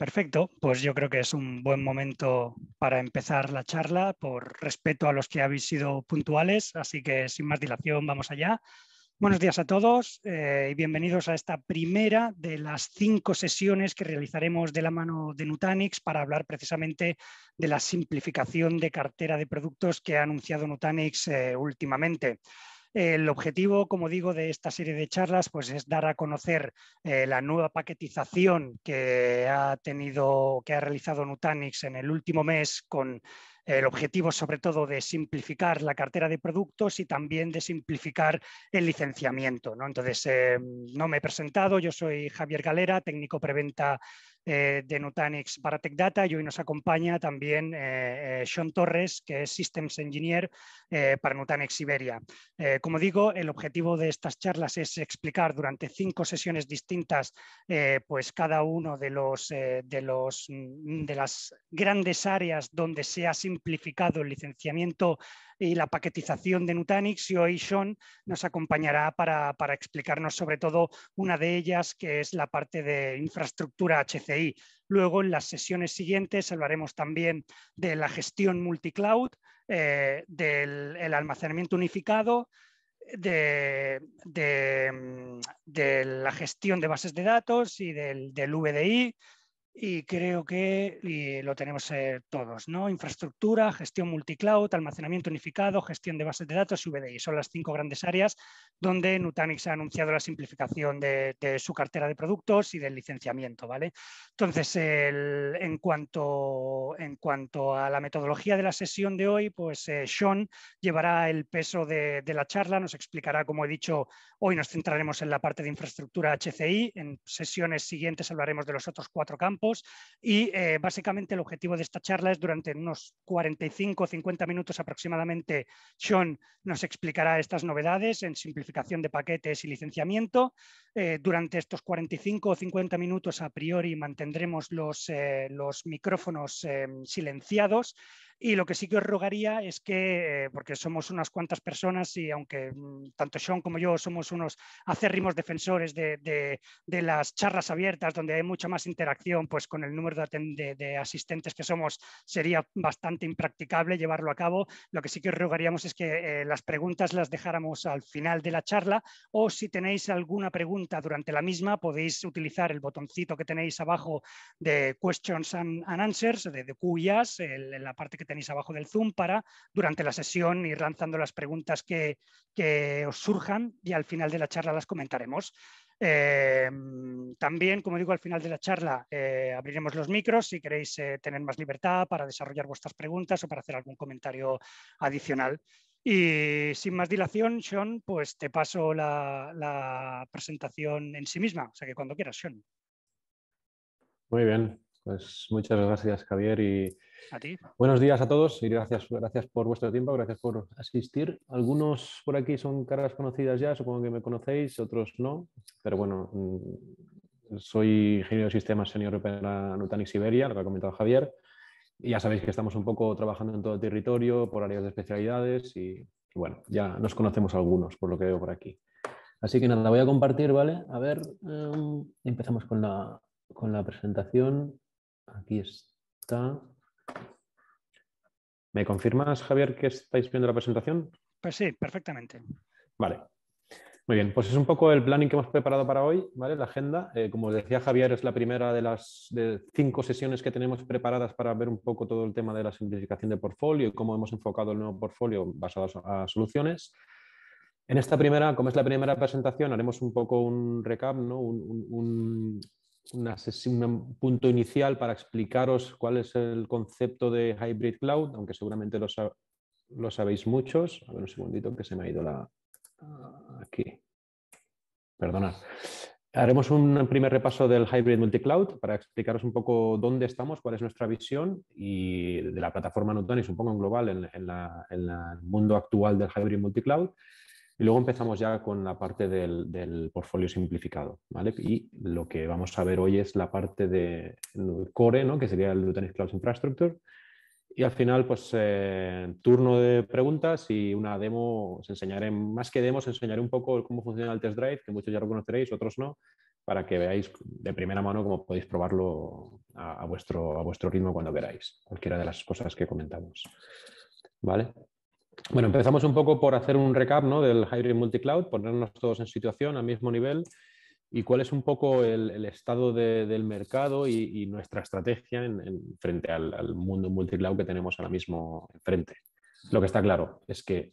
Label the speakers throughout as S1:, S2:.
S1: Perfecto, pues yo creo que es un buen momento para empezar la charla por respeto a los que habéis sido puntuales, así que sin más dilación vamos allá. Buenos días a todos eh, y bienvenidos a esta primera de las cinco sesiones que realizaremos de la mano de Nutanix para hablar precisamente de la simplificación de cartera de productos que ha anunciado Nutanix eh, últimamente. El objetivo, como digo, de esta serie de charlas pues, es dar a conocer eh, la nueva paquetización que ha tenido, que ha realizado Nutanix en el último mes con el objetivo sobre todo de simplificar la cartera de productos y también de simplificar el licenciamiento. Entonces, em, no me he presentado, yo soy Javier Galera, técnico preventa eh, de Nutanix para TechData Data y hoy nos acompaña también eh, eh, Sean Torres, que es Systems Engineer para Nutanix Iberia. como digo, el objetivo de estas charlas es explicar durante cinco sesiones distintas pues cada uno de, los, de, los, mm, de las grandes áreas donde se ha simplificado el licenciamiento y la paquetización de Nutanix y Sean nos acompañará para, explicarnos sobre todo una de ellas, que es la parte de infraestructura HCI. Luego, en las sesiones siguientes, hablaremos también de la gestión multicloud, eh, del almacenamiento unificado, mm, de, la gestión de bases de datos y del VDI, y creo que eh, lo tenemos eh, todos, ¿no? Infraestructura, gestión multicloud, almacenamiento unificado, gestión de bases de datos y VDI. Son las cinco grandes áreas donde Nutanix ha anunciado la simplificación de, su cartera de productos y del licenciamiento, ¿vale? Entonces, en, cuanto, en cuanto a la metodología de la sesión de hoy, pues eh, Sean llevará el peso de la charla, nos explicará, como he dicho, hoy nos centraremos en la parte de infraestructura HCI, en sesiones siguientes hablaremos de los otros cuatro campos, y eh, básicamente el objetivo de esta charla es durante unos 45 o 50 minutos aproximadamente, Sean nos explicará estas novedades en simplificación de paquetes y licenciamiento. Eh, durante estos 45 o 50 minutos a priori mantendremos los, eh, los micrófonos em, silenciados y lo que sí que os rogaría es que, eh, porque somos unas cuantas personas y aunque mm, tanto Sean como yo somos unos acérrimos defensores de, de, las charlas abiertas, donde hay mucha más interacción, pues con el número de, de, asistentes que somos sería bastante impracticable llevarlo a cabo. Lo que sí que os rogaríamos es que eh, las preguntas las dejáramos al final de la charla o si tenéis alguna pregunta durante la misma podéis utilizar el botoncito que tenéis abajo de Questions and, Answers, de, cuyas en la parte que tenéis abajo del Zoom para, durante la sesión, ir lanzando las preguntas que, os surjan y al final de la charla las comentaremos. Eh, también, como digo, al final de la charla eh, abriremos los micros si queréis eh, tener más libertad para desarrollar vuestras preguntas o para hacer algún comentario adicional. Y sin más dilación, Sean, pues te paso la, la presentación en sí misma, o sea que cuando quieras, Sean.
S2: Muy bien, pues muchas gracias, Javier. Y Buenos días a todos y gracias, gracias por vuestro tiempo, gracias por asistir. Algunos por aquí son caras conocidas ya, supongo que me conocéis, otros no. Pero bueno, mm, soy ingeniero de sistemas senior para Nutanix Siberia, lo que ha comentado Javier. Y ya sabéis que estamos un poco trabajando en todo el territorio, por áreas de especialidades y bueno, ya nos conocemos algunos por lo que veo por aquí. Así que nada, voy a compartir, ¿vale? A ver, em, empezamos con la, con la presentación. Aquí está. ¿Me confirmas, Javier, que estáis viendo la presentación?
S1: Pues sí, perfectamente.
S2: Vale. Muy bien, pues es un poco el planning que hemos preparado para hoy, ¿vale? La agenda, eh, como decía Javier, es la primera de las cinco sesiones que tenemos preparadas para ver un poco todo el tema de la simplificación de portfolio y cómo hemos enfocado el nuevo portfolio basado a soluciones. En esta primera, como es la primera presentación, haremos un poco un recap, ¿no? un, un punto inicial para explicaros cuál es el concepto de Hybrid Cloud, aunque seguramente lo, sabéis muchos. A ver un segundito que se me ha ido la... Ah, aquí. Perdonad. Haremos un primer repaso del Hybrid Multicloud para explicaros un poco dónde estamos, cuál es nuestra visión y de la plataforma Nutanix un poco en global en, el mundo actual del Hybrid Multicloud. Y luego empezamos ya con la parte del, portfolio simplificado, ¿vale? Y lo que vamos a ver hoy es la parte de core, ¿no? Que sería el Nutanix Cloud Infrastructure. Y al final, pues, eh, turno de preguntas y una demo, os enseñaré, más que demos, enseñaré un poco cómo funciona el test drive, que muchos ya lo conoceréis, otros no, para que veáis de primera mano cómo podéis probarlo a, vuestro, a vuestro ritmo cuando queráis, cualquiera de las cosas que comentamos. ¿Vale? Bueno, empezamos un poco por hacer un recap del Hybrid Multicloud, ponernos todos en situación al mismo nivel y cuál es un poco el, estado del mercado y, nuestra estrategia en, frente al, mundo multicloud que tenemos ahora mismo enfrente. Lo que está claro es que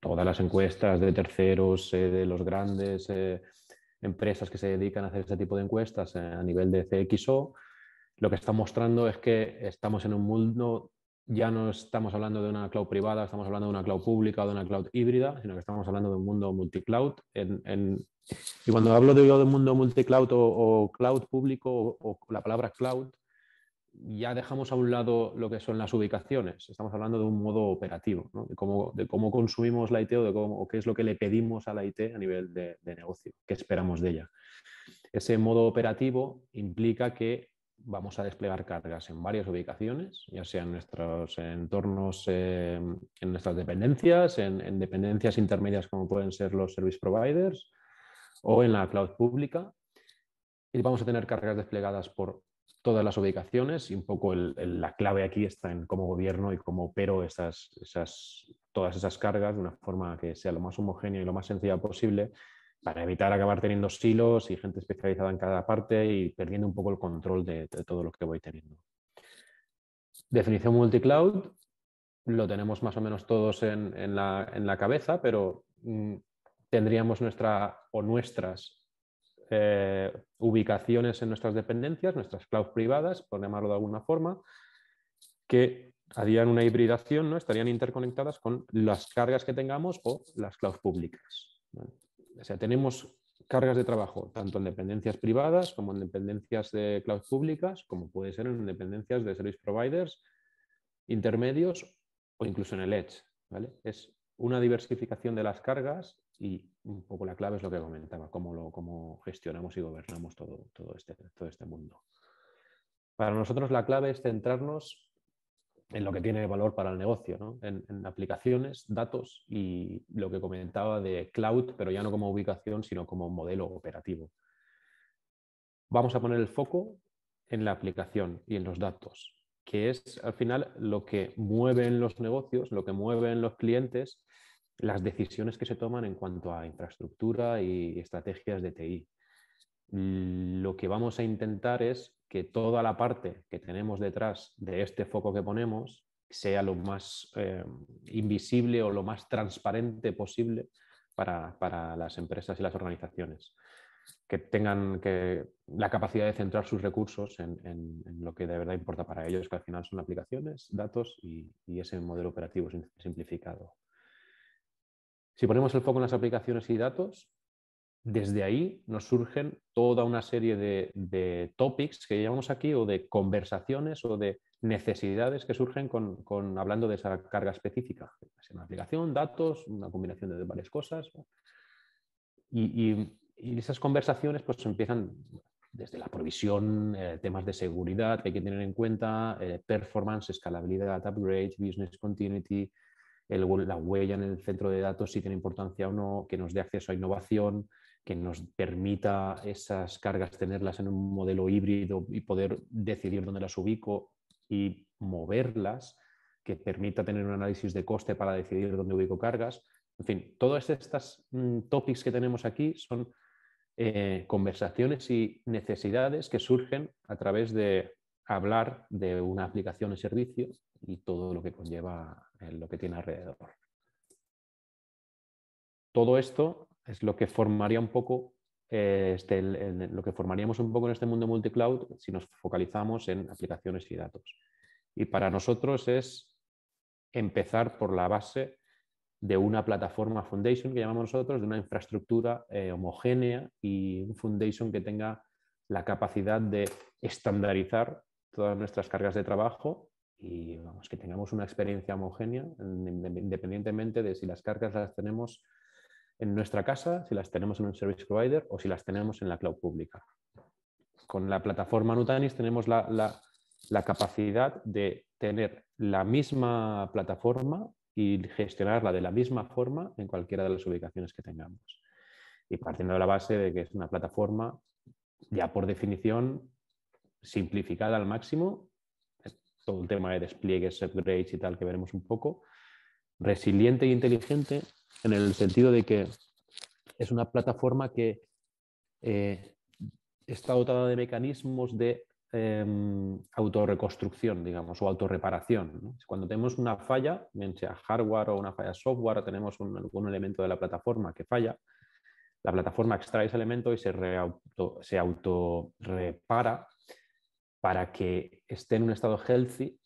S2: todas las encuestas de terceros, eh, de los grandes eh, empresas que se dedican a hacer este tipo de encuestas eh, a nivel de CXO, lo que está mostrando es que estamos en un mundo ya no estamos hablando de una cloud privada, estamos hablando de una cloud pública o de una cloud híbrida, sino que estamos hablando de un mundo multicloud. En, en... y cuando hablo de, un mundo multicloud o, cloud público o, la palabra cloud, ya dejamos a un lado lo que son las ubicaciones. Estamos hablando de un modo operativo, ¿no? de, cómo, consumimos la IT o de cómo, qué es lo que le pedimos a la IT a nivel de negocio, qué esperamos de ella. Ese modo operativo implica que vamos a desplegar cargas en varias ubicaciones, ya sea en nuestros entornos, em, en nuestras dependencias, en, dependencias intermedias como pueden ser los service providers o en la cloud pública. Y vamos a tener cargas desplegadas por todas las ubicaciones y un poco la clave aquí está en cómo gobierno y cómo opero esas, todas esas cargas de una forma que sea lo más homogénea y lo más sencilla posible para evitar acabar teniendo silos y gente especializada en cada parte y perdiendo un poco el control de, todo lo que voy teniendo. Definición multicloud, lo tenemos más o menos todos en, la, cabeza, pero mm, tendríamos nuestra o nuestras eh, ubicaciones en nuestras dependencias, nuestras clouds privadas, por llamarlo de alguna forma, que harían una hibridación, ¿no? estarían interconectadas con las cargas que tengamos o las clouds públicas. O sea, tenemos cargas de trabajo tanto en dependencias privadas como en dependencias de cloud públicas, como puede ser en dependencias de service providers, intermedios o incluso en el edge. Es una diversificación de las cargas y un poco la clave es lo que comentaba, cómo, lo, cómo gestionamos y gobernamos todo, todo, este, todo este mundo. Para nosotros la clave es centrarnos en lo que tiene valor para el negocio, ¿no? en, aplicaciones, datos y lo que comentaba de cloud, pero ya no como ubicación, sino como modelo operativo. Vamos a poner el foco en la aplicación y en los datos, que es al final lo que mueve en los negocios, lo que mueven los clientes, las decisiones que se toman en cuanto a infraestructura y estrategias de TI. Lo que vamos a intentar es que toda la parte que tenemos detrás de este foco que ponemos sea lo más eh, invisible o lo más transparente posible para, las empresas y las organizaciones. Que tengan que, la capacidad de centrar sus recursos en, lo que de verdad importa para ellos, que al final son aplicaciones, datos y ese modelo operativo simplificado. Si ponemos el foco en las aplicaciones y datos, desde ahí nos surgen toda una serie de, topics que llevamos aquí o de conversaciones o de necesidades que surgen con, hablando de esa carga específica. Es una aplicación, datos, una combinación de varias cosas. Y, esas conversaciones pues empiezan desde la provisión, eh, temas de seguridad que hay que tener en cuenta, eh, performance, escalabilidad, upgrade, business continuity, la huella en el centro de datos si tiene importancia o no, que nos dé acceso a innovación, que nos permita esas cargas tenerlas en un modelo híbrido y poder decidir dónde las ubico y moverlas, que permita tener un análisis de coste para decidir dónde ubico cargas. En fin, todas estas mm, topics que tenemos aquí son eh, conversaciones y necesidades que surgen a través de hablar de una aplicación o servicio y todo lo que conlleva eh, lo que tiene alrededor. Todo esto es lo que formaría un poco eh, este, lo que formaríamos un poco en este mundo multicloud si nos focalizamos en aplicaciones y datos. Y para nosotros es empezar por la base de una plataforma foundation que llamamos nosotros, de una infraestructura eh, homogénea y un foundation que tenga la capacidad de estandarizar todas nuestras cargas de trabajo y vamos, que tengamos una experiencia homogénea independientemente de si las cargas las tenemos en nuestra casa, si las tenemos en un service provider o si las tenemos en la cloud pública. Con la plataforma Nutanix tenemos la, capacidad de tener la misma plataforma y gestionarla de la misma forma en cualquiera de las ubicaciones que tengamos. Y partiendo de la base de que es una plataforma ya por definición simplificada al máximo, todo el tema de despliegues, upgrades y tal que veremos un poco, resiliente e inteligente en el sentido de que es una plataforma que eh, está dotada de mecanismos de em, autorreconstrucción, digamos, o autorreparación. Cuando tenemos una falla, sea hardware o una falla software, tenemos un, algún elemento de la plataforma que falla, la plataforma extrae ese elemento y se, auto, se autorrepara para que esté en un estado healthy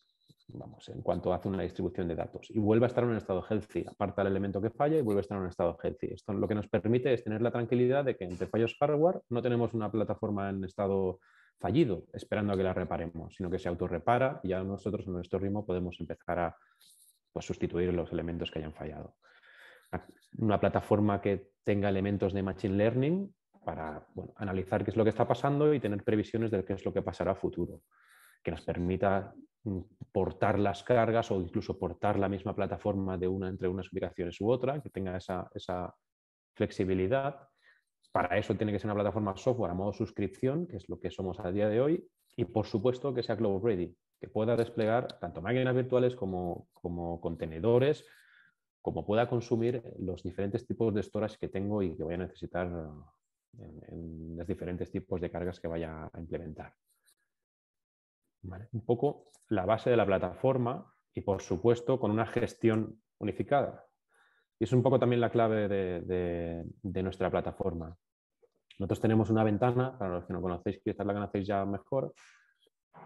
S2: vamos, en cuanto hace una distribución de datos y vuelve a estar en un estado healthy, aparta el elemento que falla y vuelve a estar en un estado healthy. Esto lo que nos permite es tener la tranquilidad de que entre fallos hardware no tenemos una plataforma en estado fallido esperando a que la reparemos, sino que se autorrepara y ya nosotros en nuestro ritmo podemos empezar a pues, sustituir los elementos que hayan fallado. Una plataforma que tenga elementos de Machine Learning para analizar qué es lo que está pasando y tener previsiones de qué es lo que pasará a futuro, que nos permita Mm, portar las cargas o incluso portar la misma plataforma de una entre unas aplicaciones u otra, que tenga esa, flexibilidad. Para eso tiene que ser una plataforma software a modo suscripción, que es lo que somos a día de hoy, y por supuesto que sea global ready, que pueda desplegar tanto máquinas virtuales como, contenedores, como pueda consumir los diferentes tipos de storage que tengo y que voy a necesitar en los diferentes tipos de cargas que vaya a implementar. Un poco la base de la plataforma y, por supuesto, con una gestión unificada. Y es un poco también la clave de, nuestra plataforma. Nosotros tenemos una ventana, para los que no conocéis, quizás la conocéis ya mejor,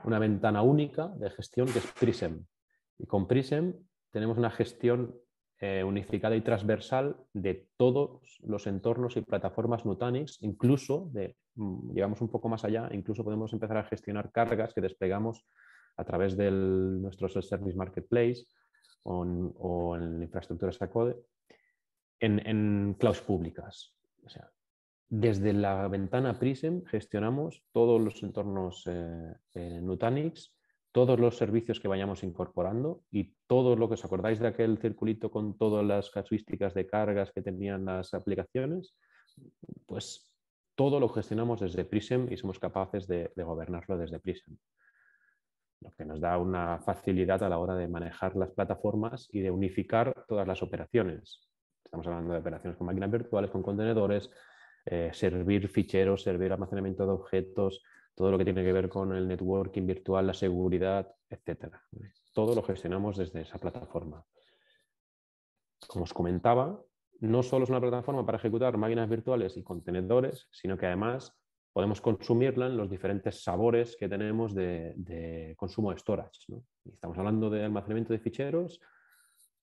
S2: una ventana única de gestión que es Prism. Y con Prism tenemos una gestión eh, unificada y transversal de todos los entornos y plataformas Nutanix, incluso mm, llegamos un poco más allá, incluso podemos empezar a gestionar cargas que desplegamos a través de nuestro service marketplace o en, la infraestructura SACODE en, en clouds públicas. O sea, desde la ventana Prism gestionamos todos los entornos Nutanix eh, eh, todos los servicios que vayamos incorporando y todo lo que os acordáis de aquel circulito con todas las casuísticas de cargas que tenían las aplicaciones, pues todo lo gestionamos desde Prism y somos capaces de, gobernarlo desde Prism. Lo que nos da una facilidad a la hora de manejar las plataformas y de unificar todas las operaciones. Estamos hablando de operaciones con máquinas virtuales, con contenedores, eh, servir ficheros, servir almacenamiento de objetos, todo lo que tiene que ver con el networking virtual, la seguridad, etc. Todo lo gestionamos desde esa plataforma. Como os comentaba, no solo es una plataforma para ejecutar máquinas virtuales y contenedores, sino que además podemos consumirla en los diferentes sabores que tenemos de, consumo de storage. Estamos hablando de almacenamiento de ficheros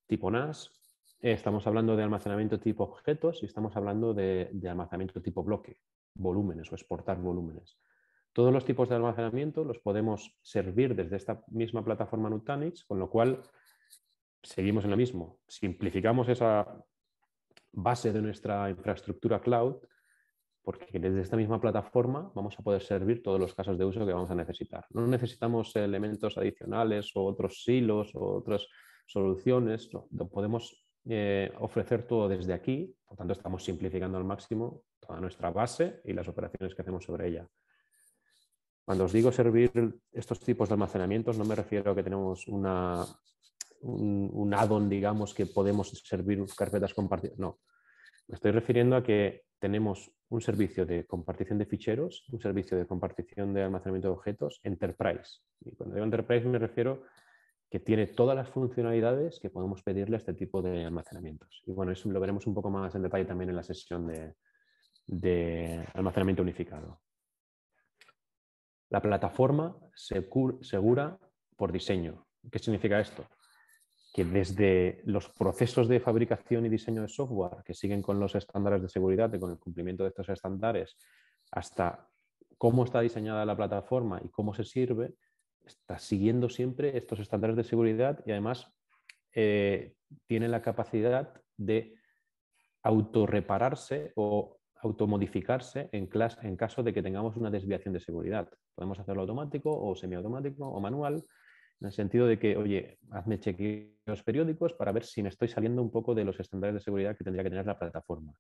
S2: tipo NAS, estamos hablando de almacenamiento tipo objetos y estamos hablando de almacenamiento tipo bloque, volúmenes o exportar volúmenes. Todos los tipos de almacenamiento los podemos servir desde esta misma plataforma Nutanix, con lo cual seguimos en lo mismo. Simplificamos esa base de nuestra infraestructura cloud, porque desde esta misma plataforma vamos a poder servir todos los casos de uso que vamos a necesitar. No necesitamos elementos adicionales o otros silos o otras soluciones, podemos eh, ofrecer todo desde aquí, por tanto estamos simplificando al máximo toda nuestra base y las operaciones que hacemos sobre ella. Cuando os digo servir estos tipos de almacenamientos, no me refiero a que tenemos un, un add-on, digamos, que podemos servir carpetas compartidas. No, me estoy refiriendo a que tenemos un servicio de compartición de ficheros, un servicio de compartición de almacenamiento de objetos, Enterprise. Y cuando digo Enterprise me refiero que tiene todas las funcionalidades que podemos pedirle a este tipo de almacenamientos. Y bueno, eso lo veremos un poco más en detalle también en la sesión de almacenamiento unificado. La plataforma segura por diseño. ¿Qué significa esto? Que desde los procesos de fabricación y diseño de software que siguen con los estándares de seguridad y con el cumplimiento de estos estándares hasta cómo está diseñada la plataforma y cómo se sirve, está siguiendo siempre estos estándares de seguridad y además eh, tiene la capacidad de autorrepararse o automodificarse en caso de que tengamos una desviación de seguridad. Podemos hacerlo automático o semiautomático o manual, en el sentido de que, oye, hazme chequeos periódicos para ver si me estoy saliendo un poco de los estándares de seguridad que tendría que tener la plataforma.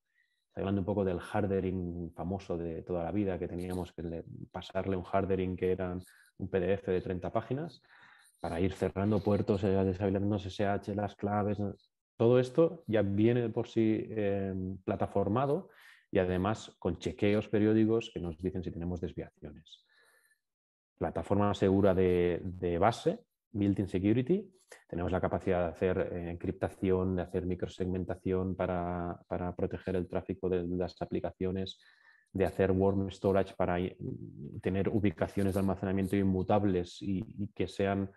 S2: Estoy hablando un poco del hardering famoso de toda la vida que teníamos que pasarle un hardering que era un PDF de 30 páginas para ir cerrando puertos, eh, deshabilitando SSH, las claves. Todo esto ya viene por sí em, plataformado y además con chequeos periódicos que nos dicen si tenemos desviaciones plataforma segura de, base, built-in security. Tenemos la capacidad de hacer eh, encriptación, de hacer microsegmentación para, para proteger el tráfico de, las aplicaciones, de hacer warm storage para eh, tener ubicaciones de almacenamiento inmutables y, que sean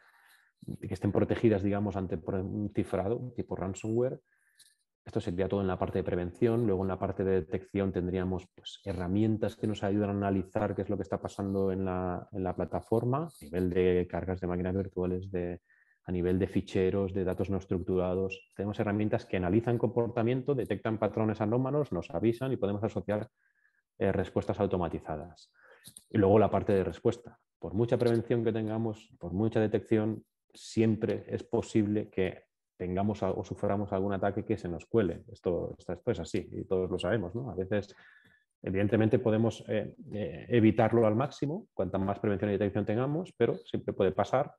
S2: que estén protegidas, digamos, ante un cifrado tipo ransomware. Esto sería todo en la parte de prevención. Luego en la parte de detección tendríamos pues, herramientas que nos ayudan a analizar qué es lo que está pasando en la, plataforma a nivel de cargas de máquinas virtuales, de, a nivel de ficheros, de datos no estructurados. Tenemos herramientas que analizan comportamiento, detectan patrones anómalos, nos avisan y podemos asociar eh, respuestas automatizadas. Y luego la parte de respuesta. Por mucha prevención que tengamos, por mucha detección, siempre es posible que tengamos o suframos algún ataque que se nos cuele. Esto, esto, es así y todos lo sabemos. ¿no? A veces, evidentemente, podemos eh, eh, evitarlo al máximo, cuanta más prevención y detección tengamos, pero siempre puede pasar.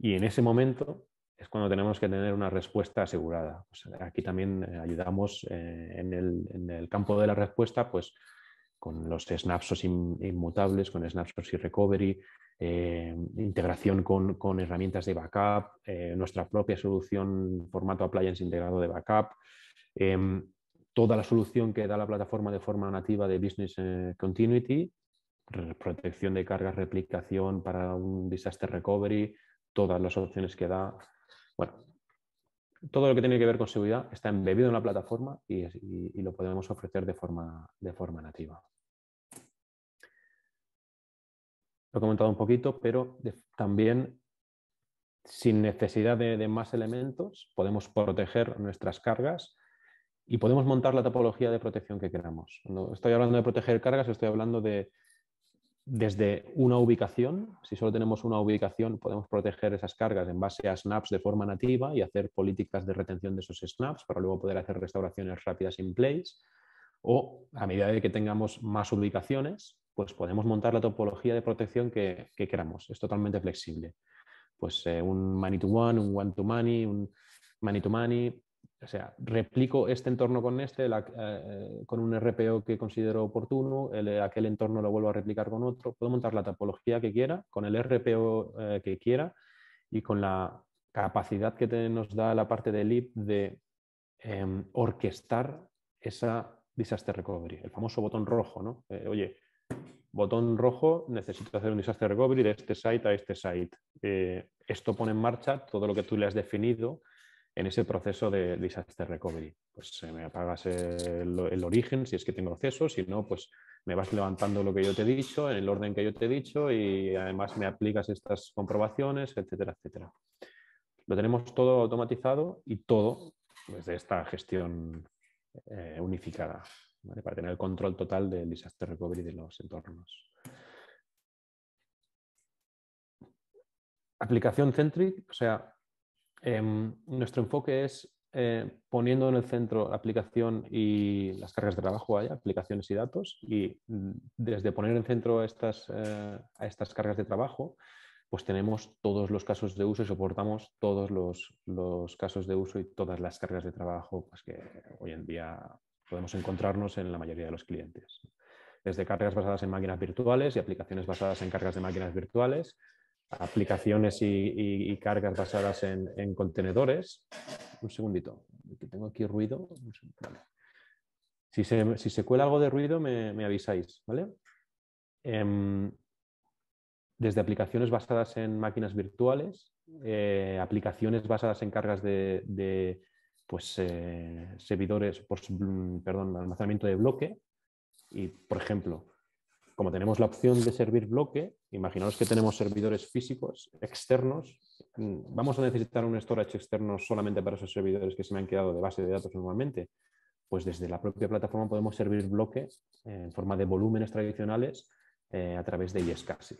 S2: Y en ese momento es cuando tenemos que tener una respuesta asegurada. Pues, aquí también eh, ayudamos en, el, en, el, campo de la respuesta, pues con los snapshots inmutables, con snapshots y recovery, eh, integración con, herramientas de backup, eh, nuestra propia solución formato appliance integrado de backup, em, toda la solución que da la plataforma de forma nativa de Business eh, Continuity, protección de cargas, replicación para un disaster recovery, todas las opciones que da. Bueno, todo lo que tiene que ver con seguridad está embebido en la plataforma y, lo podemos ofrecer de forma, de forma nativa. Lo he comentado un poquito, pero también sin necesidad de, más elementos podemos proteger nuestras cargas y podemos montar la topología de protección que queramos. No estoy hablando de proteger cargas, estoy hablando de desde una ubicación. Si solo tenemos una ubicación, podemos proteger esas cargas en base a snaps de forma nativa y hacer políticas de retención de esos snaps para luego poder hacer restauraciones rápidas in place. O a medida de que tengamos más ubicaciones, pues podemos montar la topología de protección que, queramos. Es totalmente flexible. Pues eh, un money to one, un one to money, un money to money, o sea, replico este entorno con este, eh, eh, con un RPO que considero oportuno, aquel entorno lo vuelvo a replicar con otro, puedo montar la topología que quiera, con el RPO eh, que quiera y con la capacidad que nos da la parte del IP de em, orquestar esa disaster recovery, el famoso botón rojo, oye, botón rojo, necesito hacer un disaster recovery de este site a este site. esto pone en marcha todo lo que tú le has definido en ese proceso de disaster recovery. Pues eh, me apagas el, origen si es que tengo acceso, si no, pues me vas levantando lo que yo te he dicho, en el orden que yo te he dicho y además me aplicas estas comprobaciones, etcétera, etcétera. Lo tenemos todo automatizado y todo desde pues, esta gestión eh, unificada, para tener el control total del disaster recovery de los entornos. Aplicación centric, o sea, Em, nuestro enfoque es eh, poniendo en el centro la aplicación y las cargas de trabajo allá, aplicaciones y datos, y desde poner en centro estas, eh, a estas cargas de trabajo, pues tenemos todos los casos de uso y soportamos todos los, los casos de uso y todas las cargas de trabajo pues que hoy en día podemos encontrarnos en la mayoría de los clientes. Desde cargas basadas en máquinas virtuales y aplicaciones basadas en cargas de máquinas virtuales, aplicaciones y, cargas basadas en, contenedores. Un segundito, que tengo aquí ruido. Si, se, cuela algo de ruido, me, avisáis, ¿vale? Em, desde aplicaciones basadas en máquinas virtuales, eh, aplicaciones basadas en cargas de, pues, eh, servidores, pues, mm, perdón, almacenamiento de bloque. Y, por ejemplo, como tenemos la opción de servir bloque, imaginaos que tenemos servidores físicos externos, mm, vamos a necesitar un storage externo solamente para esos servidores que se me han quedado de base de datos normalmente. Pues desde la propia plataforma podemos servir bloque eh, en forma de volúmenes tradicionales eh, a través de iSCSI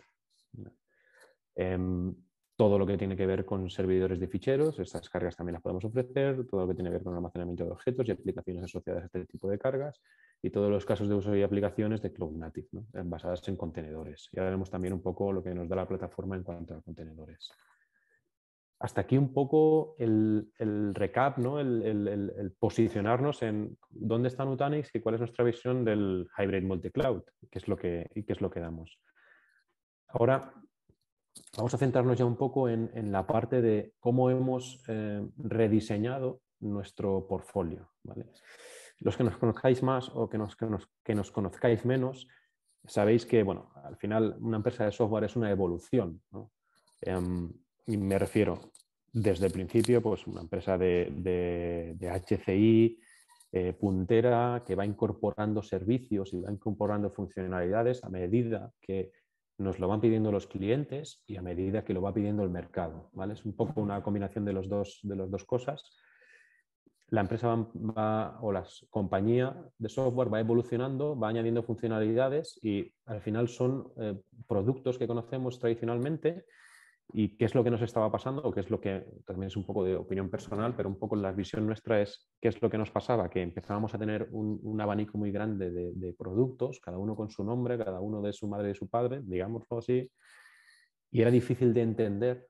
S2: todo lo que tiene que ver con servidores de ficheros, estas cargas también las podemos ofrecer, todo lo que tiene que ver con almacenamiento de objetos y aplicaciones asociadas a este tipo de cargas, y todos los casos de uso y aplicaciones de Cloud Native, eh, basadas en contenedores. Y ahora veremos también un poco lo que nos da la plataforma en cuanto a contenedores. Hasta aquí un poco el, recap, ¿no? el, posicionarnos en dónde está Nutanix y cuál es nuestra visión del Hybrid Multicloud, que es lo que, y qué es lo que damos. Ahora vamos a centrarnos ya un poco en, la parte de cómo hemos eh, rediseñado nuestro portfolio. Los que nos conozcáis más o que nos, que nos, conozcáis menos, sabéis que, bueno, al final una empresa de software es una evolución. Em, y me refiero, desde el principio, pues una empresa de, de, HCI, eh, puntera, que va incorporando servicios y va incorporando funcionalidades a medida que nos lo van pidiendo los clientes y a medida que lo va pidiendo el mercado. ¿vale? Es un poco una combinación de, los dos, de las dos cosas. La empresa va, o la compañía de software va evolucionando, va añadiendo funcionalidades y al final son eh, productos que conocemos tradicionalmente y qué es lo que nos estaba pasando, qué es lo que también es un poco de opinión personal, pero un poco la visión nuestra es qué es lo que nos pasaba, que empezábamos a tener un, abanico muy grande de, productos, cada uno con su nombre, cada uno de su madre y su padre, digámoslo así, y era difícil de entender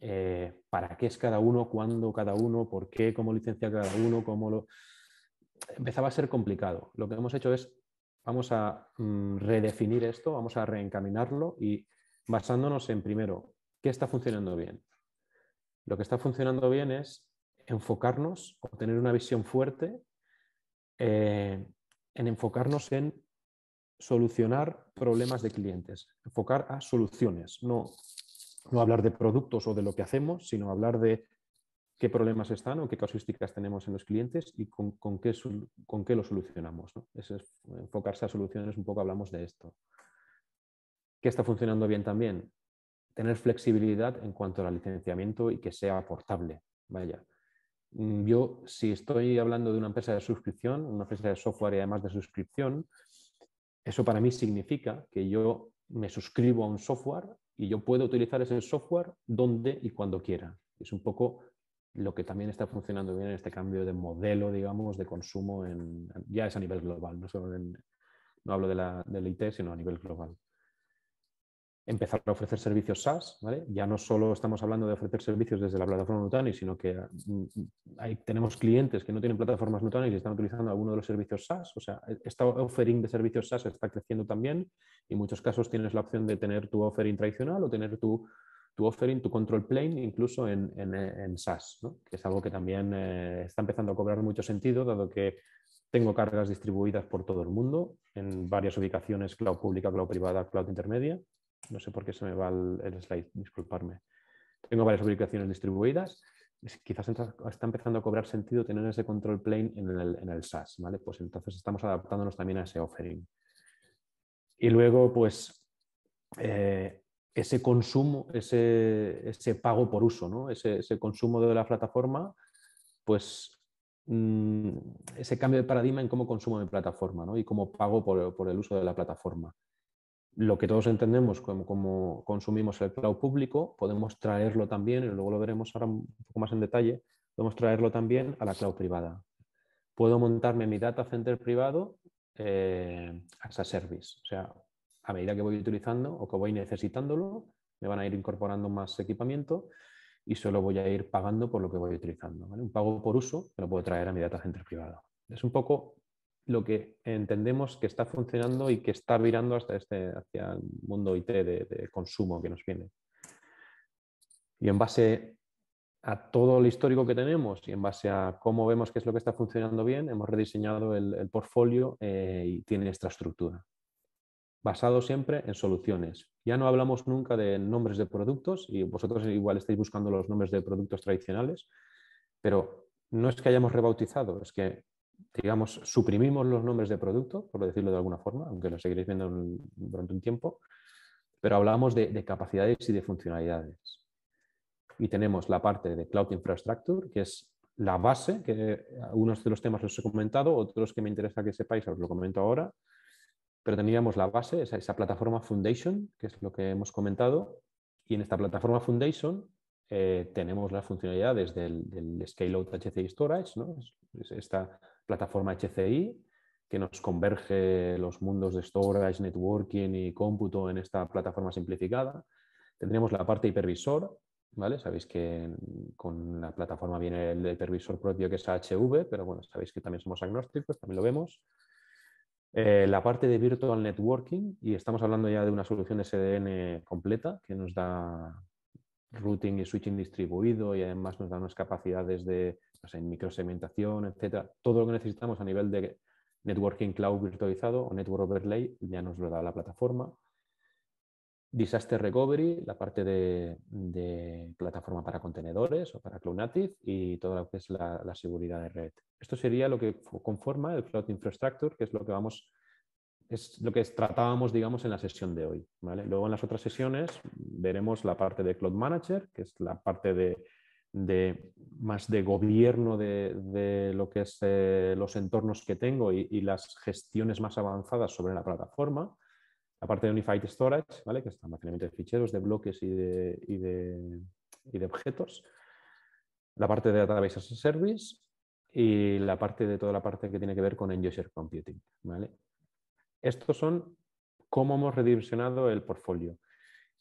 S2: eh, para qué es cada uno, cuándo cada uno, por qué, cómo licencia cada uno, cómo lo... Empezaba a ser complicado. Lo que hemos hecho es, vamos a mm, redefinir esto, vamos a reencaminarlo y basándonos en primero ¿Qué está funcionando bien? Lo que está funcionando bien es enfocarnos o tener una visión fuerte eh, en enfocarnos en solucionar problemas de clientes, enfocar a soluciones, no, no hablar de productos o de lo que hacemos, sino hablar de qué problemas están o qué casuísticas tenemos en los clientes y con, qué, con lo solucionamos. Es enfocarse a soluciones, un poco hablamos de esto. ¿Qué está funcionando bien también? tener flexibilidad en cuanto al licenciamiento y que sea portable. Vaya, mm, yo si estoy hablando de una empresa de suscripción, una empresa de software y además de suscripción, eso para mí significa que yo me suscribo a un software y yo puedo utilizar ese software donde y cuando quiera. Es un poco lo que también está funcionando bien en este cambio de modelo, digamos, de consumo, en, ya es a nivel global, no solo no hablo de la, del IT, sino a nivel global empezar a ofrecer servicios SaaS, ¿vale? Ya no solo estamos hablando de ofrecer servicios desde la plataforma Nutanix, sino que mm, mm, tenemos clientes que no tienen plataformas Nutanix y están utilizando alguno de los servicios SaaS. O sea, e-, esta offering de servicios SaaS está creciendo también y en muchos casos tienes la opción de tener tu offering tradicional o tener tu, tu offering, tu control plane, incluso en, en, eh, SaaS, ¿no? Que es algo que también eh, está empezando a cobrar mucho sentido, dado que tengo cargas distribuidas por todo el mundo, en varias ubicaciones, cloud pública, cloud privada, cloud intermedia, no sé por qué se me va el, slide, disculparme. Tengo varias ubicaciones distribuidas. Quizás está empezando a cobrar sentido tener ese control plane en el, SaaS, ¿vale? Pues entonces estamos adaptándonos también a ese offering. Y luego, pues, eh, ese consumo, ese, pago por uso, ¿no? Ese, consumo de la plataforma, pues mm, ese cambio de paradigma en cómo consumo mi plataforma y cómo pago por, el uso de la plataforma lo que todos entendemos como, consumimos el cloud público, podemos traerlo también, y luego lo veremos ahora un poco más en detalle, podemos traerlo también a la cloud privada. Puedo montarme mi data center privado eh, a as service. O sea, a medida que voy utilizando o que voy necesitándolo, me van a ir incorporando más equipamiento y solo voy a ir pagando por lo que voy utilizando. Un pago por uso que lo puedo traer a mi data center privado. Es un poco lo que entendemos que está funcionando y que está virando hasta este, hacia el mundo IT de, consumo que nos viene. Y en base a todo el histórico que tenemos y en base a cómo vemos que es lo que está funcionando bien, hemos rediseñado el, portfolio eh, y tiene esta estructura. Basado siempre en soluciones. Ya no hablamos nunca de nombres de productos y vosotros igual estáis buscando los nombres de productos tradicionales, pero no es que hayamos rebautizado, es que digamos, suprimimos los nombres de producto, por decirlo de alguna forma, aunque lo seguiréis viendo durante un tiempo, pero hablamos de, capacidades y de funcionalidades. Y tenemos la parte de Cloud Infrastructure, que es la base, que algunos de los temas los he comentado, otros que me interesa que sepáis os lo comento ahora, pero teníamos la base, esa, esa plataforma Foundation, que es lo que hemos comentado, y en esta plataforma Foundation eh, tenemos las funcionalidades del, del Scale Out HCI Storage, ¿no? esta plataforma HCI que nos converge los mundos de storage, networking y cómputo en esta plataforma simplificada. Tendríamos la parte hipervisor, ¿vale? Sabéis que con la plataforma viene el hipervisor propio que es HV, pero bueno, sabéis que también somos agnósticos, también lo vemos. Eh, la parte de virtual networking, y estamos hablando ya de una solución SDN completa que nos da routing y switching distribuido y además nos da unas capacidades de en microsegmentación, etcétera, todo lo que necesitamos a nivel de networking cloud virtualizado o network overlay ya nos lo da la plataforma. Disaster Recovery, la parte de, plataforma para contenedores o para Cloud native y todo lo que es la, seguridad de red. Esto sería lo que conforma el Cloud Infrastructure, que es lo que vamos es lo que tratábamos, digamos, en la sesión de hoy. Luego en las otras sesiones veremos la parte de Cloud Manager, que es la parte de de más de gobierno de, de lo que es eh, los entornos que tengo y, las gestiones más avanzadas sobre la plataforma. La parte de Unified Storage, ¿vale? que es almacenamiento de ficheros, de bloques y de, y de, objetos. La parte de Database as a Service y la parte de toda la parte que tiene que ver con en Computing. ¿vale? Estos son cómo hemos redimensionado el portfolio.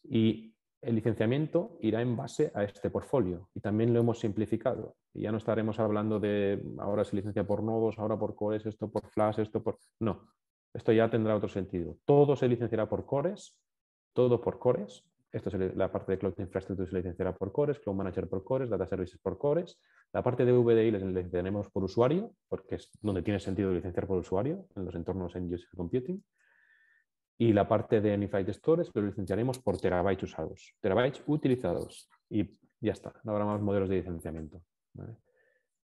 S2: Y el licenciamiento irá en base a este portfolio y también lo hemos simplificado. ya no estaremos hablando de ahora se licencia por nodos, ahora por cores, esto por flash, esto por... No, esto ya tendrá otro sentido. Todo se licenciará por cores, todo por cores. Esto es la parte de Cloud Infrastructure se licenciará por cores, Cloud Manager por cores, Data Services por cores. La parte de VDI la tenemos por usuario, porque es donde tiene sentido licenciar por usuario, en los entornos en User Computing y la parte de Unified stores lo licenciaremos por terabytes usados, terabytes utilizados y ya está, no habrá más modelos de licenciamiento.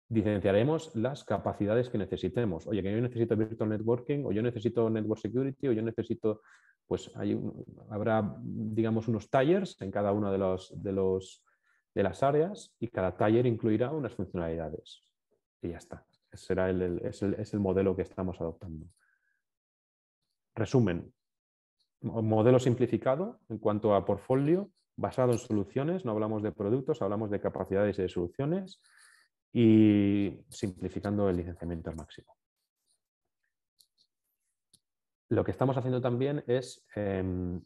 S2: Licenciaremos las capacidades que necesitemos. Oye, que yo necesito Virtual Networking o yo necesito Network Security o yo necesito, pues habrá, digamos, unos tallers en cada una de, los, de, los, de las áreas y cada taller incluirá unas funcionalidades. Y ya está. Será el, es, el, es el modelo que estamos adoptando. Resumen, modelo simplificado en cuanto a portfolio, basado en soluciones, no hablamos de productos, hablamos de capacidades y de soluciones, y simplificando el licenciamiento al máximo. Lo que estamos haciendo también es em,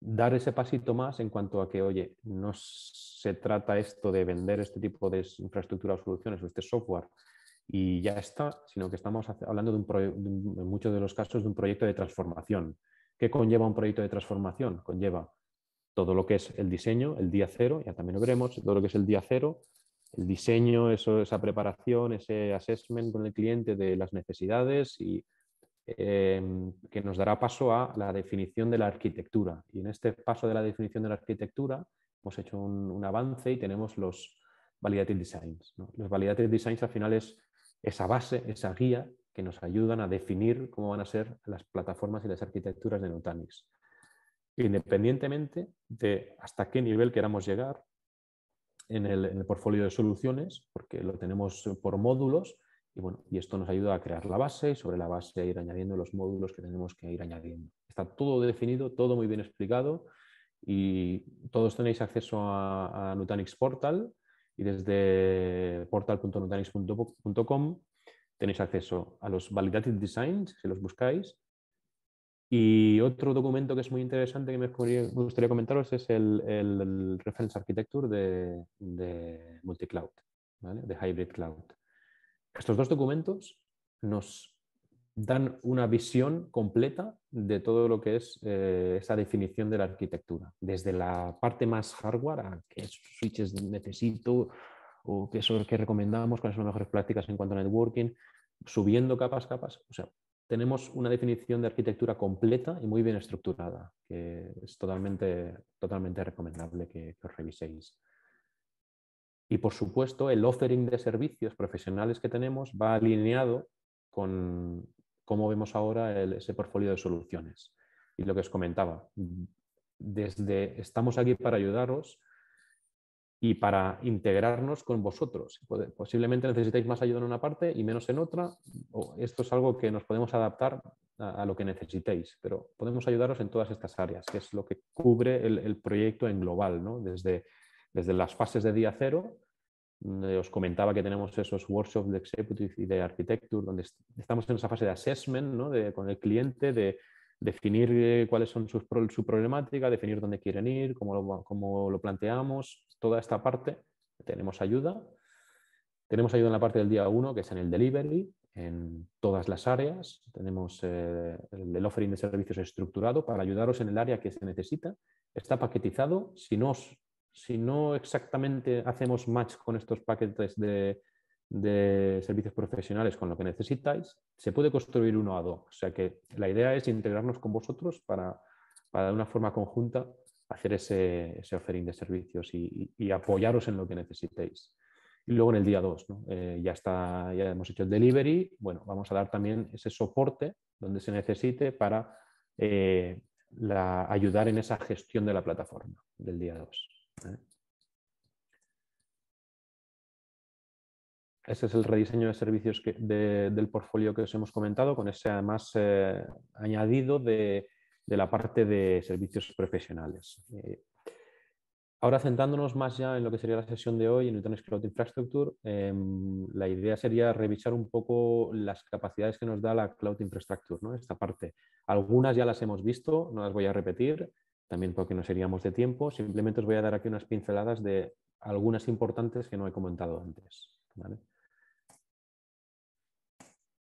S2: dar ese pasito más en cuanto a que, oye, no se trata esto de vender este tipo de infraestructura o soluciones o este software y ya está, sino que estamos hablando de un en muchos de los casos de un proyecto de transformación ¿Qué conlleva un proyecto de transformación? Conlleva todo lo que es el diseño, el día cero, ya también lo veremos, todo lo que es el día cero, el diseño, eso, esa preparación, ese assessment con el cliente de las necesidades y em, que nos dará paso a la definición de la arquitectura. Y en este paso de la definición de la arquitectura hemos hecho un, avance y tenemos los validated designs. Los validated designs al final es esa base, esa guía que nos ayudan a definir cómo van a ser las plataformas y las arquitecturas de Nutanix. Independientemente de hasta qué nivel queramos llegar en el, portfolio de soluciones, porque lo tenemos por módulos, y bueno, y esto nos ayuda a crear la base y sobre la base ir añadiendo los módulos que tenemos que ir añadiendo. Está todo definido, todo muy bien explicado y todos tenéis acceso a Nutanix Portal y desde portal.nutanix.com tenéis acceso a los Validated Designs, si los buscáis. Y otro documento que es muy interesante que me gustaría comentaros es el, Reference Architecture de, Multicloud, ¿vale? de Hybrid Cloud. Estos dos documentos nos dan una visión completa de todo lo que es eh, esa definición de la arquitectura, desde la parte más hardware a qué switches necesito o qué, qué recomendamos, cuáles son las mejores prácticas en cuanto a networking, subiendo capas, capas. O sea, tenemos una definición de arquitectura completa y muy bien estructurada, que es totalmente, totalmente recomendable que, os reviséis. Y por supuesto, el offering de servicios profesionales que tenemos va alineado con cómo vemos ahora ese portfolio de soluciones. Y lo que os comentaba, desde estamos aquí para ayudaros y para integrarnos con vosotros. Posiblemente necesitáis más ayuda en una parte y menos en otra. O esto es algo que nos podemos adaptar a, lo que necesitéis, pero podemos ayudaros en todas estas áreas, que es lo que cubre el, proyecto en global, ¿no? desde, desde las fases de día cero os comentaba que tenemos esos workshops de executive y de architecture, donde estamos en esa fase de assessment ¿no? de, con el cliente, de definir eh, cuáles son sus, su problemática, definir dónde quieren ir, cómo lo, lo planteamos, toda esta parte. Tenemos ayuda. Tenemos ayuda en la parte del día 1, que es en el delivery, en todas las áreas. Tenemos eh, el offering de servicios estructurado para ayudaros en el área que se necesita. Está paquetizado. Si no, si no exactamente hacemos match con estos paquetes de de servicios profesionales con lo que necesitáis, se puede construir uno a dos. O sea que la idea es integrarnos con vosotros para, para de una forma conjunta hacer ese, ese offering de servicios y, y, apoyaros en lo que necesitéis. Y luego en el día 2, ¿no? Eh, ya, está, ya hemos hecho el delivery, bueno, vamos a dar también ese soporte donde se necesite para eh, la, ayudar en esa gestión de la plataforma del día 2. Ese es el rediseño de servicios del portfolio que os hemos comentado, con ese además eh, añadido de, la parte de servicios profesionales. Eh, ahora centrándonos más ya en lo que sería la sesión de hoy en Nutanix Cloud Infrastructure, em, la idea sería revisar un poco las capacidades que nos da la Cloud Infrastructure, ¿no? esta parte. Algunas ya las hemos visto, no las voy a repetir, también porque no seríamos de tiempo. Simplemente os voy a dar aquí unas pinceladas de algunas importantes que no he comentado antes. ¿vale?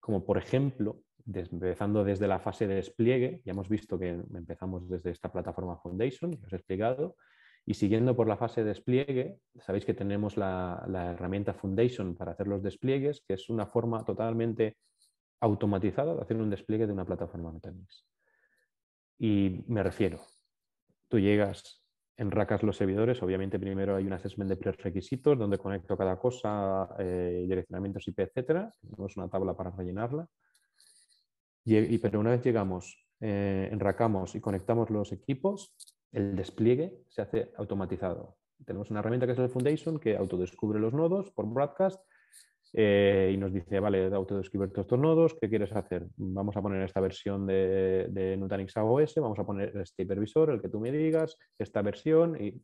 S2: como por ejemplo, empezando desde la fase de despliegue, ya hemos visto que empezamos desde esta plataforma Foundation, que os he explicado, y siguiendo por la fase de despliegue, sabéis que tenemos la, herramienta Foundation para hacer los despliegues, que es una forma totalmente automatizada de hacer un despliegue de una plataforma Nutanix. Y me refiero, tú llegas en Racas los servidores, obviamente primero hay un assessment de prerequisitos donde conecto cada cosa, eh, direccionamientos IP, etcétera. Tenemos una tabla para rellenarla. Y, pero una vez llegamos, en eh, enracamos y conectamos los equipos, el despliegue se hace automatizado. Tenemos una herramienta que es el Foundation que autodescubre los nodos por broadcast eh, y nos dice, vale, autodescribir todos estos nodos, ¿qué quieres hacer? Vamos a poner esta versión de, Nutanix AOS, vamos a poner este hipervisor, el que tú me digas, esta versión, y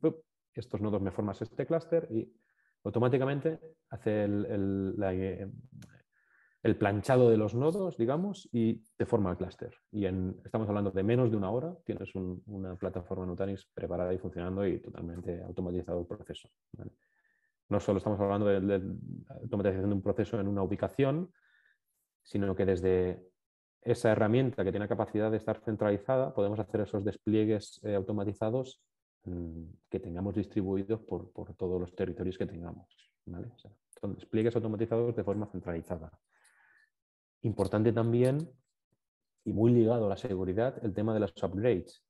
S2: estos nodos me formas este clúster y automáticamente hace el, eh, el, planchado de los nodos, digamos, y te forma el clúster. Y en, estamos hablando de menos de una hora, tienes una plataforma Nutanix preparada y funcionando y totalmente automatizado el proceso. ¿vale? No solo estamos hablando de, automatización de un proceso en una ubicación, sino que desde esa herramienta que tiene la capacidad de estar centralizada, podemos hacer esos despliegues eh, automatizados mm, que tengamos distribuidos por, todos los territorios que tengamos. son despliegues automatizados de forma centralizada. Importante también, y muy ligado a la seguridad, el tema de los upgrades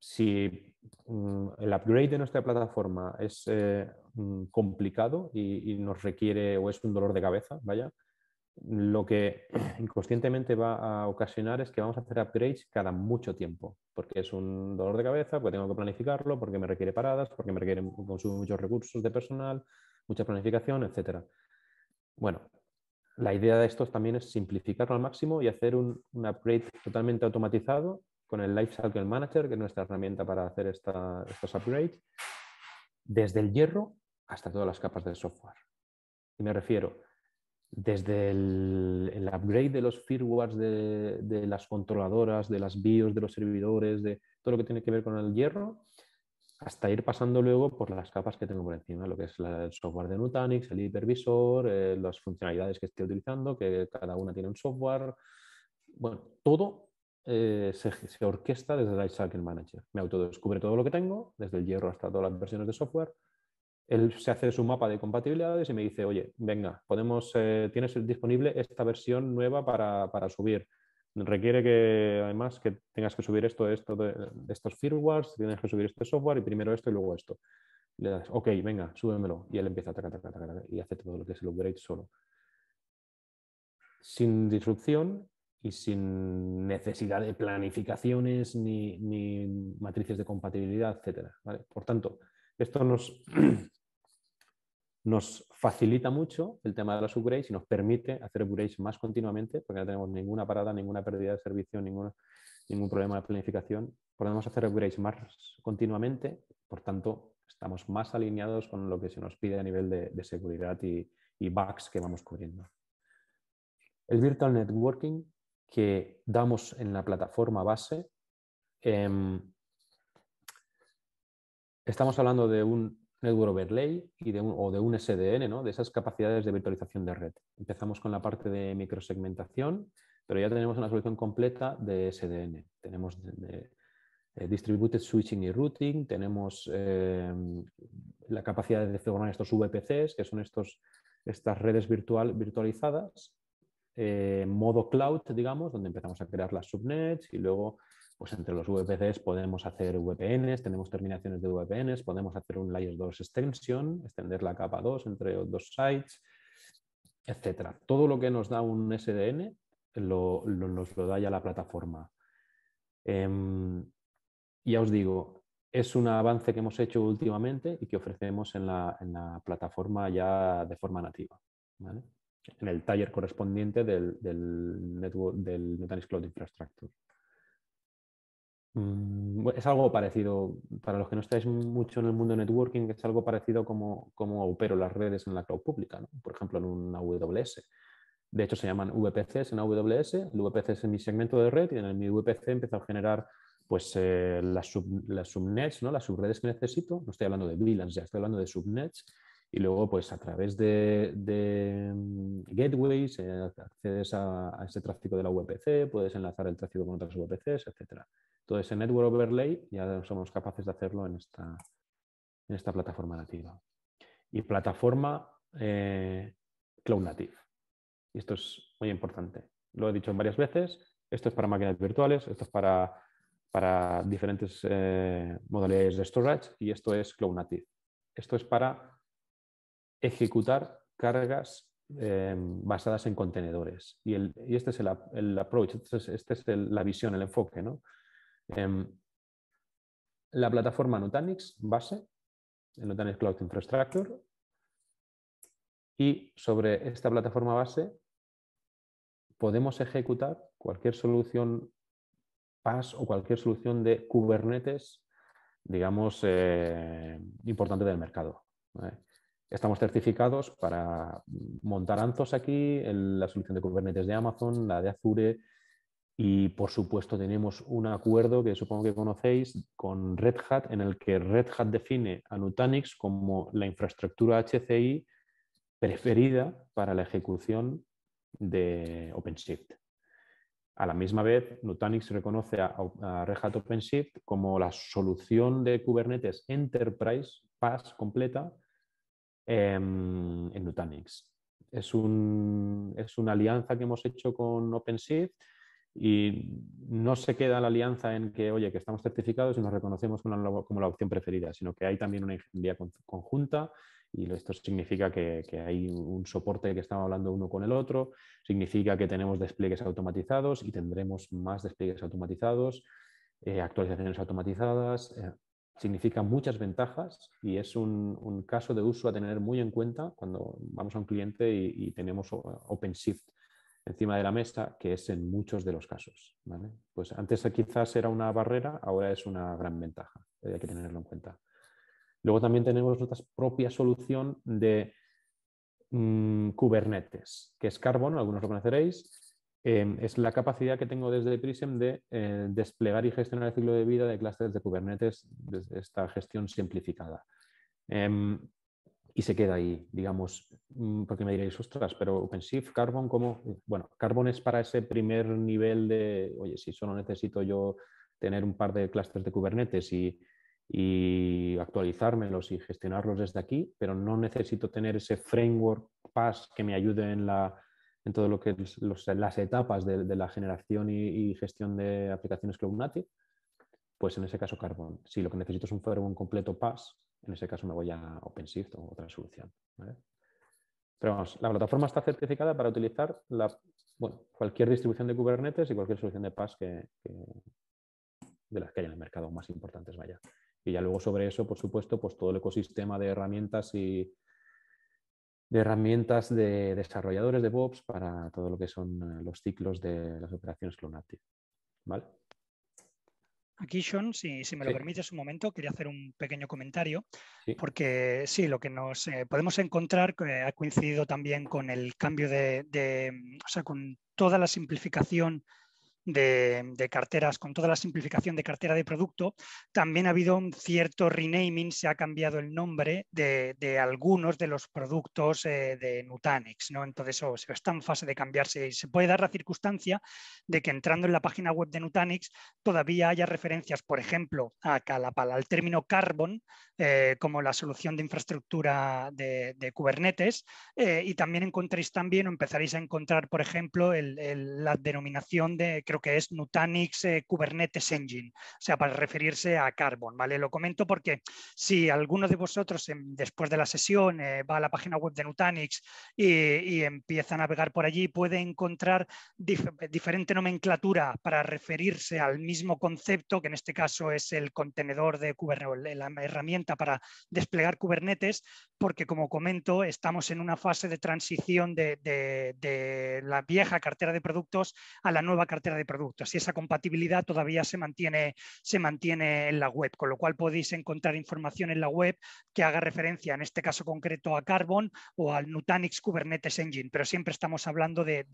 S2: si mm, el upgrade de nuestra plataforma es eh, mm, complicado y, nos requiere o es un dolor de cabeza, vaya, lo que inconscientemente va a ocasionar es que vamos a hacer upgrades cada mucho tiempo, porque es un dolor de cabeza, porque tengo que planificarlo, porque me requiere paradas, porque me requiere consumo muchos recursos de personal, mucha planificación, etc. Bueno, la idea de esto también es simplificarlo al máximo y hacer un upgrade totalmente automatizado con el Lifecycle Manager, que es nuestra herramienta para hacer estos upgrades, desde el hierro hasta todas las capas del software. Y me refiero desde el, upgrade de los firmwares, de, las controladoras, de las BIOS, de los servidores, de todo lo que tiene que ver con el hierro, hasta ir pasando luego por las capas que tengo por encima, lo que es el software de Nutanix, el hipervisor, eh, las funcionalidades que estoy utilizando, que cada una tiene un software. Bueno, todo eh, se, se, orquesta desde Lifecycle Manager. Me autodescubre todo lo que tengo, desde el hierro hasta todas las versiones de software. Él se hace su mapa de compatibilidades y me dice, oye, venga, podemos, eh, tienes disponible esta versión nueva para, para, subir. Requiere que además que tengas que subir esto, esto de, estos firmwares, tienes que subir este software y primero esto y luego esto. Le das, ok, venga, súbemelo. Y él empieza a taca, taca, y hace todo lo que es el upgrade solo. Sin disrupción, y sin necesidad de planificaciones ni, matrices de compatibilidad, etcétera. Por tanto, esto nos, nos facilita mucho el tema de las upgrades y nos permite hacer upgrades más continuamente, porque no tenemos ninguna parada, ninguna pérdida de servicio, ningún problema de planificación. Podemos hacer upgrades más continuamente, por tanto, estamos más alineados con lo que se nos pide a nivel de, seguridad y, y bugs que vamos cubriendo. El virtual networking que damos en la plataforma base, em, estamos hablando de un Network Overlay y de un, o de un SDN, de esas capacidades de virtualización de red. Empezamos con la parte de microsegmentación, pero ya tenemos una solución completa de SDN. Tenemos eh, distributed switching y routing, tenemos em, la capacidad de formar estos VPCs, que son estos, estas redes virtual, virtualizadas, eh, modo cloud, digamos, donde empezamos a crear las subnets y luego, pues entre los VPCs podemos hacer VPNs, tenemos terminaciones de VPNs, podemos hacer un Layer 2 extension, extender la capa 2 entre dos sites, etcétera. Todo lo que nos da un SDN nos lo da ya la plataforma. Em, ya os digo, es un avance que hemos hecho últimamente y que ofrecemos en la, plataforma ya de forma nativa. ¿vale? en el taller correspondiente del, del, network, del Cloud Infrastructure.
S1: Mm,
S2: es algo parecido, para los que no estáis mucho en el mundo de networking, es algo parecido como, como opero las redes en la cloud pública, ¿no? por ejemplo, en una AWS. De hecho, se llaman VPCs en AWS. El VPC es mi segmento de red y en mi VPC empiezo a generar pues, eh, las, las, subnets, las subredes que necesito. No estoy hablando de VLANs, ya estoy hablando de subnets y luego, pues a través de, mm, gateways, eh, accedes a, ese tráfico de la VPC, puedes enlazar el tráfico con otras VPCs, etc. Todo ese network overlay ya somos capaces de hacerlo en esta, en esta plataforma nativa. Y plataforma eh, cloud native. Y esto es muy importante. Lo he dicho varias veces, esto es para máquinas virtuales, esto es para, para diferentes eh, modalidades de storage y esto es cloud native. Esto es para ejecutar cargas eh, basadas en contenedores. Y, este es el, approach, esta es, este es la visión, el enfoque. Em, la plataforma Nutanix base, el Nutanix Cloud Infrastructure, y sobre esta plataforma base podemos ejecutar cualquier solución PAS o cualquier solución de Kubernetes, digamos, eh, importante del mercado. ¿vale? estamos certificados para montar Anzos aquí, en la solución de Kubernetes de Amazon, la de Azure, y por supuesto tenemos un acuerdo que supongo que conocéis con Red Hat, en el que Red Hat define a Nutanix como la infraestructura HCI preferida para la ejecución de OpenShift. A la misma vez, Nutanix reconoce a, Red Hat OpenShift como la solución de Kubernetes Enterprise Pass completa Em, en Nutanix. Es, es una alianza que hemos hecho con OpenShift y no se queda la alianza en que, oye, que estamos certificados y nos reconocemos como la, opción preferida, sino que hay también una ingeniería conjunta y esto significa que, hay un soporte que estamos hablando uno con el otro, significa que tenemos despliegues automatizados y tendremos más despliegues automatizados, eh, actualizaciones automatizadas, eh, significa muchas ventajas y es un, caso de uso a tener muy en cuenta cuando vamos a un cliente y, tenemos OpenShift encima de la mesa, que es en muchos de los casos. Pues antes quizás era una barrera, ahora es una gran ventaja, eh, hay que tenerlo en cuenta. Luego también tenemos nuestra propia solución de mm, Kubernetes, que es Carbon, algunos lo conoceréis, Em, es la capacidad que tengo desde Prism de eh, desplegar y gestionar el ciclo de vida de clústeres de Kubernetes desde esta gestión simplificada. Em, y se queda ahí, digamos, mm, porque me diréis, ostras, pero OpenShift, Carbon, ¿cómo? Bueno, Carbon es para ese primer nivel de, oye, si solo necesito yo tener un par de clústeres de Kubernetes y, y actualizármelos y gestionarlos desde aquí, pero no necesito tener ese framework PAS que me ayude en la en todo lo que las etapas de, la generación y, gestión de aplicaciones Cloud Native, pues en ese caso Carbon. Si lo que necesito es un un completo PAS, en ese caso me voy a OpenShift o otra solución. Pero vamos, la plataforma está certificada para utilizar cualquier distribución de Kubernetes y cualquier solución de PAS que, de las que hay en el mercado más importantes, vaya. Y ya luego sobre eso, por supuesto, pues todo el ecosistema de herramientas y de herramientas de desarrolladores de DevOps para todo lo que son eh, los ciclos de las operaciones Cloud ¿Vale?
S1: Aquí, Sean, si, me lo permites un momento, quería hacer un pequeño comentario, porque sí, lo que nos eh, podemos encontrar ha coincidido también con el cambio de, mm, o sea, con toda la simplificación de, carteras, con toda la simplificación de cartera de producto, también ha habido un cierto renaming, se ha cambiado el nombre de, algunos de los productos eh, de Nutanix. ¿no? Entonces, eso está en fase de cambiarse y se puede dar la circunstancia de que entrando en la página web de Nutanix todavía haya referencias, por ejemplo, a Calapal, al término Carbon eh, como la solución de infraestructura de, Kubernetes eh, y también encontréis también o empezaréis a encontrar, por ejemplo, la denominación de creo que es Nutanix eh, Kubernetes Engine, o sea, para referirse a Carbon, ¿vale? Lo comento porque si alguno de vosotros después de la sesión eh, va a la página web de Nutanix y, empieza a navegar por allí, puede encontrar diferente nomenclatura para referirse al mismo concepto, que en este caso es el contenedor de Kubernetes, la herramienta para desplegar Kubernetes, porque como comento, estamos en una fase de transición de, de la vieja cartera de productos a la nueva cartera de productos y esa compatibilidad todavía se mantiene, se mantiene en la web, con lo cual podéis encontrar información en la web que haga referencia, en este caso concreto, a Carbon o al Nutanix Kubernetes Engine, pero siempre estamos hablando de,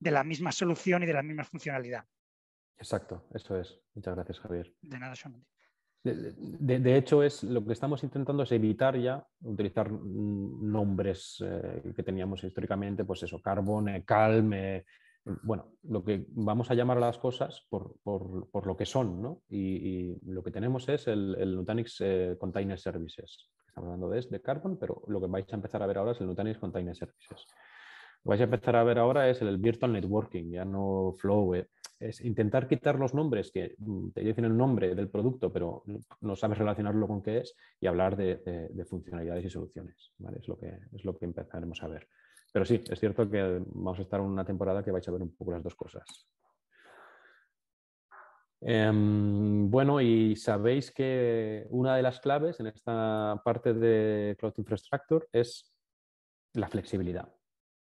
S1: la misma solución y de la misma funcionalidad.
S2: Exacto, eso es. Muchas gracias, Javier. De nada, De, hecho, es lo que estamos intentando es evitar ya utilizar nombres eh, que teníamos históricamente, pues eso, Carbon, Calm, bueno, lo que vamos a llamar a las cosas por, lo que son, ¿no? Y, lo que tenemos es el, Nutanix eh, Container Services. Estamos hablando de, de Carbon, pero lo que vais a empezar a ver ahora es el Nutanix Container Services. Lo que vais a empezar a ver ahora es el Virtual Networking, ya no Flow. Eh, es intentar quitar los nombres que mm, te dicen el nombre del producto, pero no sabes relacionarlo con qué es, y hablar de, funcionalidades y soluciones. ¿vale? Es, lo que, es lo que empezaremos a ver. Pero sí, es cierto que vamos a estar en una temporada que vais a ver un poco las dos cosas. Em, bueno, y sabéis que una de las claves en esta parte de Cloud Infrastructure es la flexibilidad.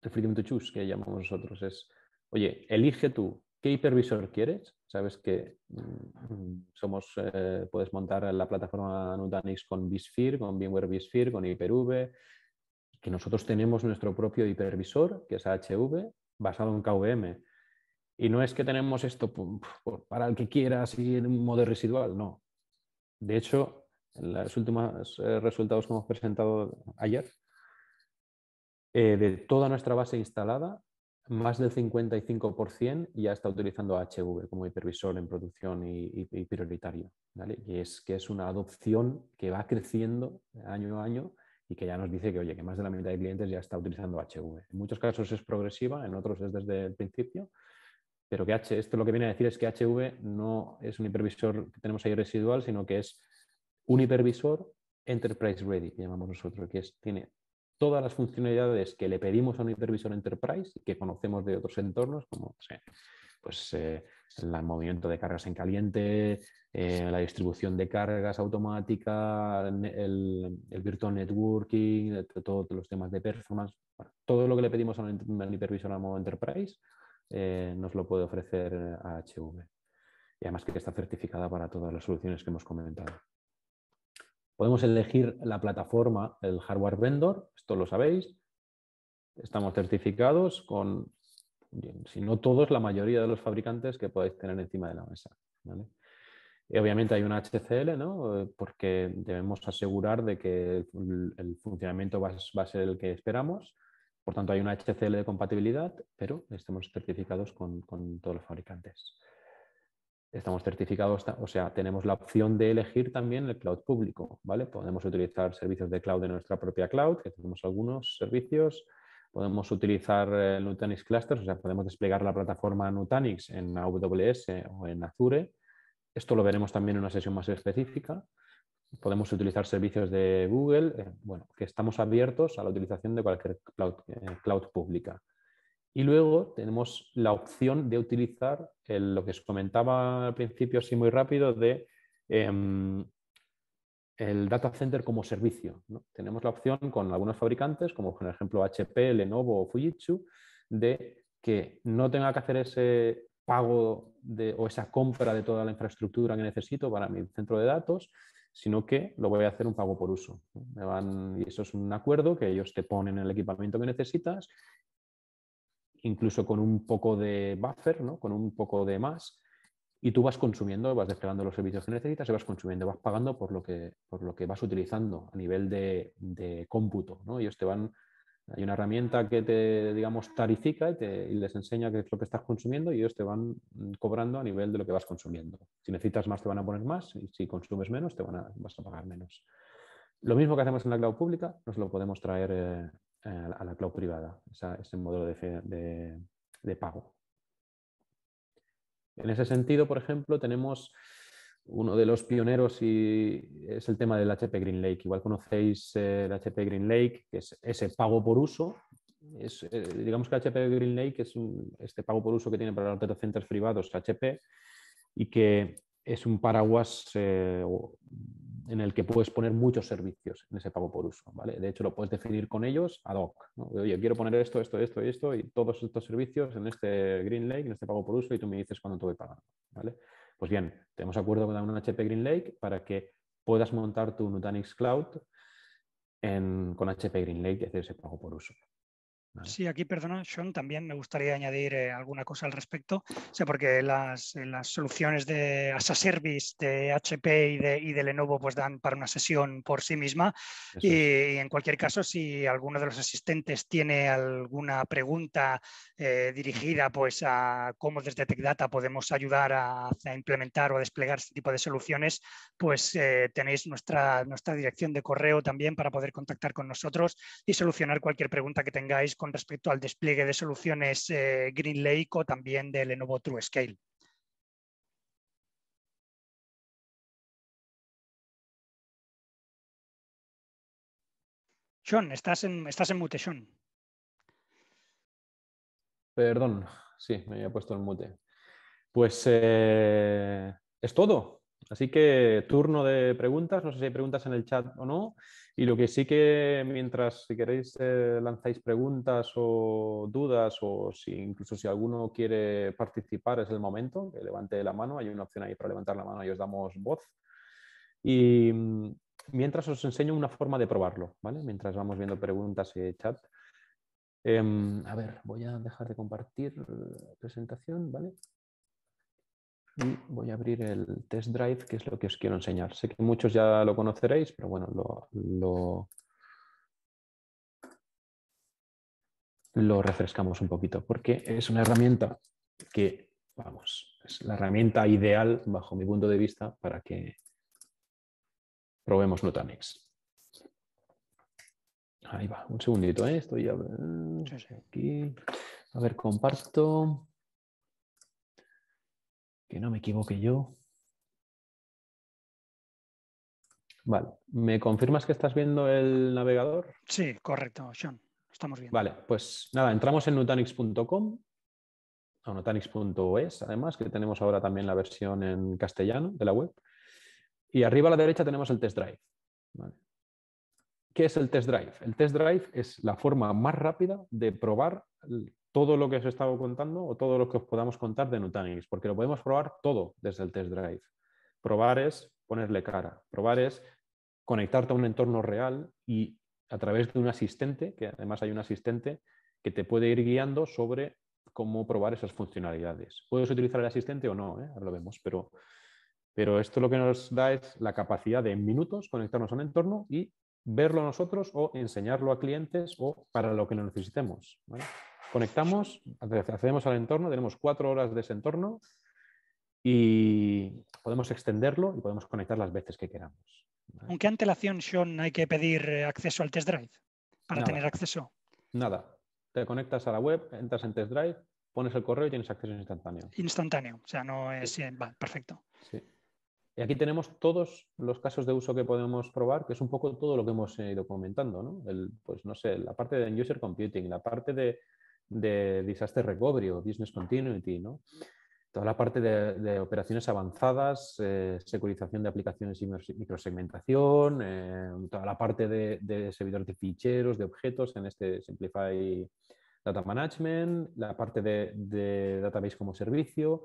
S2: El freedom to choose que llamamos nosotros es, oye, elige tú qué hipervisor quieres. Sabes que mm, somos, eh, puedes montar la plataforma Nutanix con vSphere, con VMware vSphere, con Hyper-V, que nosotros tenemos nuestro propio hipervisor, que es HV basado en KVM. Y no es que tenemos esto para el que quiera, así en un modo residual, no. De hecho, en los últimos eh, resultados que hemos presentado ayer, eh, de toda nuestra base instalada, más del 55% ya está utilizando HV como hipervisor en producción y, prioritario. ¿vale? Y es que es una adopción que va creciendo año a año y que ya nos dice que, oye, que más de la mitad de clientes ya está utilizando HV. En muchos casos es progresiva, en otros es desde el principio, pero que H, esto lo que viene a decir es que HV no es un hipervisor que tenemos ahí residual, sino que es un hipervisor enterprise ready, que llamamos nosotros, que tiene todas las funcionalidades que le pedimos a un hipervisor enterprise y que conocemos de otros entornos, como pues, eh, el movimiento de cargas en caliente, eh, la distribución de cargas automática, el, virtual networking, todos los temas de performance, todo lo que le pedimos a un hipervisor a modo Enterprise eh, nos lo puede ofrecer HV. Y además que está certificada para todas las soluciones que hemos comentado. Podemos elegir la plataforma, el hardware vendor, esto lo sabéis. Estamos certificados con, si no todos, la mayoría de los fabricantes que podéis tener encima de la mesa obviamente hay una HCL, ¿no? Eh, porque debemos asegurar de que el, funcionamiento va, a ser el que esperamos. Por tanto, hay una HCL de compatibilidad, pero estamos certificados con, con todos los fabricantes. Estamos certificados, o sea, tenemos la opción de elegir también el cloud público, ¿vale? Podemos utilizar servicios de cloud de nuestra propia cloud, que tenemos algunos servicios, podemos utilizar eh, Nutanix Clusters, o sea, podemos desplegar la plataforma Nutanix en AWS o en Azure esto lo veremos también en una sesión más específica. Podemos utilizar servicios de Google, eh, bueno, que estamos abiertos a la utilización de cualquier cloud, eh, pública. Y luego tenemos la opción de utilizar lo que os comentaba al principio, así muy rápido, de em, el data center como servicio. Tenemos la opción con algunos fabricantes, como por ejemplo HP, Lenovo o Fujitsu, de que no tenga que hacer ese pago de, o esa compra de toda la infraestructura que necesito para mi centro de datos, sino que lo voy a hacer un pago por uso. Me van, y eso es un acuerdo que ellos te ponen el equipamiento que necesitas, incluso con un poco de buffer, ¿no? con un poco de más, y tú vas consumiendo, vas desplegando los servicios que necesitas y vas consumiendo, vas pagando por lo que, por lo que vas utilizando a nivel de, de cómputo. ¿no? Ellos te van hay una herramienta que te, digamos, tarifica y, les enseña qué es lo que estás consumiendo y ellos te van mm, cobrando a nivel de lo que vas consumiendo. Si necesitas más, te van a poner más y si consumes menos, te van a, vas a pagar menos. Lo mismo que hacemos en la cloud pública, nos lo podemos traer eh, eh, a la cloud privada, ese modelo de pago. En ese sentido, por ejemplo, tenemos uno de los pioneros y es el tema del HP Green Lake. Igual conocéis eh, el HP Green Lake, que es ese pago por uso. Es, eh, digamos que el HP Green Lake es este pago por uso que tiene para los data centers privados HP y que es un paraguas eh, en el que puedes poner muchos servicios en ese pago por uso. ¿vale? De hecho, lo puedes definir con ellos ad hoc. ¿no? Oye, quiero poner esto, esto, esto y esto y todos estos servicios en este Green Lake, en este pago por uso y tú me dices cuándo te voy pagando. ¿vale? Pues bien, tenemos acuerdo con un HP GreenLake para que puedas montar tu Nutanix Cloud con HP GreenLake y hacer ese pago por uso.
S1: Sí, aquí, perdona, Sean, también me gustaría añadir eh, alguna cosa al respecto, o sea, porque las, eh, las soluciones de as service de HP y de, y de, Lenovo pues dan para una sesión por sí misma y, en cualquier caso, si alguno de los asistentes tiene alguna pregunta eh, dirigida pues a cómo desde TechData podemos ayudar a, implementar o a desplegar este tipo de soluciones, pues tenéis nuestra, nuestra dirección de correo también para poder contactar con nosotros y solucionar cualquier pregunta que tengáis con respecto al despliegue de soluciones GreenLake eh, Green Lake o también de Lenovo TrueScale. Sean, estás en, estás en mute, Sean.
S2: Perdón, sí, me había puesto en mute. Pues eh, es todo. Así que turno de preguntas, no sé si hay preguntas en el chat o no. Y lo que sí que mientras, si queréis, eh, lanzáis preguntas o dudas o si incluso si alguno quiere participar, es el momento, que levante la mano. Hay una opción ahí para levantar la mano y os damos voz. Y mm, mientras os enseño una forma de probarlo, ¿vale? Mientras vamos viendo preguntas y chat. Em, a ver, voy a dejar de compartir eh, presentación, ¿vale? voy a abrir el test drive, que es lo que os quiero enseñar. Sé que muchos ya lo conoceréis, pero bueno, lo, refrescamos un poquito, porque es una herramienta que, vamos, es la herramienta ideal, bajo mi punto de vista, para que probemos Nutanix. Ahí va, un segundito, ¿eh? estoy aquí. A ver, comparto. Que no me equivoque yo. Vale. ¿Me confirmas que estás viendo el navegador? Sí,
S1: correcto, Sean. Estamos viendo. Vale,
S2: pues nada, entramos en nutanix.com o nutanix.es, además, que tenemos ahora también la versión en castellano de la web. Y arriba a la derecha tenemos el test drive. ¿Qué es el test drive? El test drive es la forma más rápida de probar todo lo que os he estado contando o todo lo que os podamos contar de Nutanix, porque lo podemos probar todo desde el test drive. Probar es ponerle cara, probar es conectarte a un entorno real y a través de un asistente, que además hay un asistente que te puede ir guiando sobre cómo probar esas funcionalidades. Puedes utilizar el asistente o no, eh? ahora lo vemos, pero, pero esto lo que nos da es la capacidad de en minutos conectarnos a un entorno y verlo nosotros o enseñarlo a clientes o para lo que lo necesitemos. Conectamos, accedemos al entorno, tenemos cuatro horas de ese entorno y podemos extenderlo y podemos conectar las veces que queramos.
S1: aunque ¿Con qué antelación, Sean, hay que pedir eh, acceso al test drive para tener acceso?
S2: Nada. Te conectas a la web, entras en test drive, pones el correo y tienes acceso instantáneo.
S1: Instantáneo, o sea, no es... perfecto.
S2: Sí. Y aquí tenemos todos los casos de uso que podemos probar, que es un poco todo lo que hemos ido comentando, ¿no? El, pues no sé, la parte de user computing, la parte de de disaster recovery o business continuity, Toda la parte de, operaciones avanzadas, eh, securización de aplicaciones y microsegmentación, eh, toda la parte de, servidores de ficheros, de objetos en este Simplify Data Management, la parte de, database como servicio,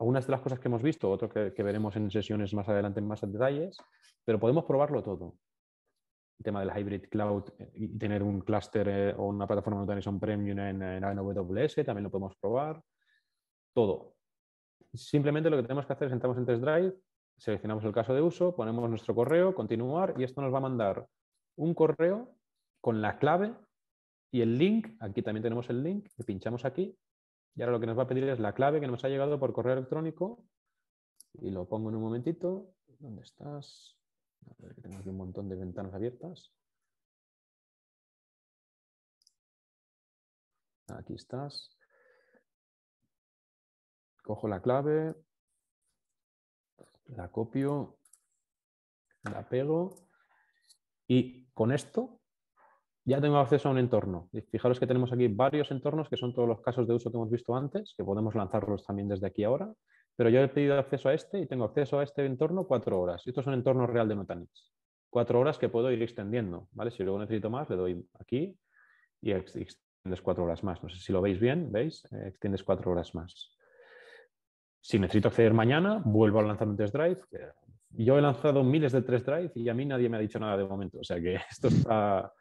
S2: algunas de las cosas que hemos visto, otro que, veremos en sesiones más adelante en más detalles, pero podemos probarlo todo tema del hybrid cloud eh, y tener un clúster eh, o una plataforma de son premium en, AWS, también lo podemos probar. Todo. Simplemente lo que tenemos que hacer es entramos en Test Drive, seleccionamos el caso de uso, ponemos nuestro correo, continuar y esto nos va a mandar un correo con la clave y el link. Aquí también tenemos el link, le pinchamos aquí y ahora lo que nos va a pedir es la clave que nos ha llegado por correo electrónico y lo pongo en un momentito. ¿Dónde estás? Eh, tengo aquí un montón de ventanas abiertas. Aquí estás. Cojo la clave, la copio, la pego y con esto ya tengo acceso a un entorno. fijaros que tenemos aquí varios entornos que son todos los casos de uso que hemos visto antes, que podemos lanzarlos también desde aquí ahora. Pero yo he pedido acceso a este y tengo acceso a este entorno cuatro horas. Esto es un entorno real de Nutanix. Cuatro horas que puedo ir extendiendo, ¿vale? Si luego necesito más, le doy aquí y extiendes cuatro horas más. No sé si lo veis bien, ¿veis? Eh, extiendes cuatro horas más. Si necesito acceder mañana, vuelvo a lanzar un test drive. Yo he lanzado miles de test drive y a mí nadie me ha dicho nada de momento. O sea que esto está...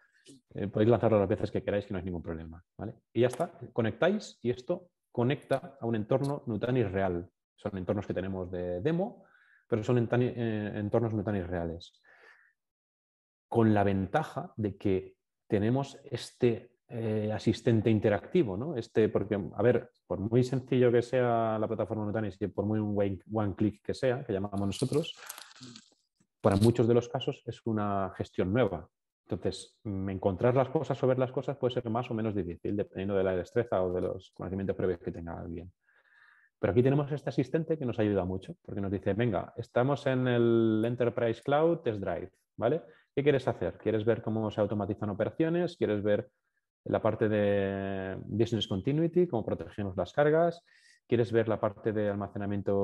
S2: Eh, podéis lanzarlo las veces que queráis, que no hay ningún problema. ¿vale? Y ya está, conectáis y esto conecta a un entorno Nutanix real. Son entornos que tenemos de demo, pero son eh, entornos tan reales. Con la ventaja de que tenemos este eh, asistente interactivo, ¿no? Este, porque, a ver, por muy sencillo que sea la plataforma Metanis y por muy un one, one click que sea, que llamamos nosotros, para muchos de los casos es una gestión nueva. Entonces, mm, encontrar las cosas o ver las cosas puede ser más o menos difícil, dependiendo de la destreza o de los conocimientos previos que tenga alguien. Pero aquí tenemos este asistente que nos ayuda mucho, porque nos dice, venga, estamos en el Enterprise Cloud Test Drive, ¿vale? ¿Qué quieres hacer? ¿Quieres ver cómo se automatizan operaciones? ¿Quieres ver la parte de Business Continuity, cómo protegemos las cargas? ¿Quieres ver la parte de almacenamiento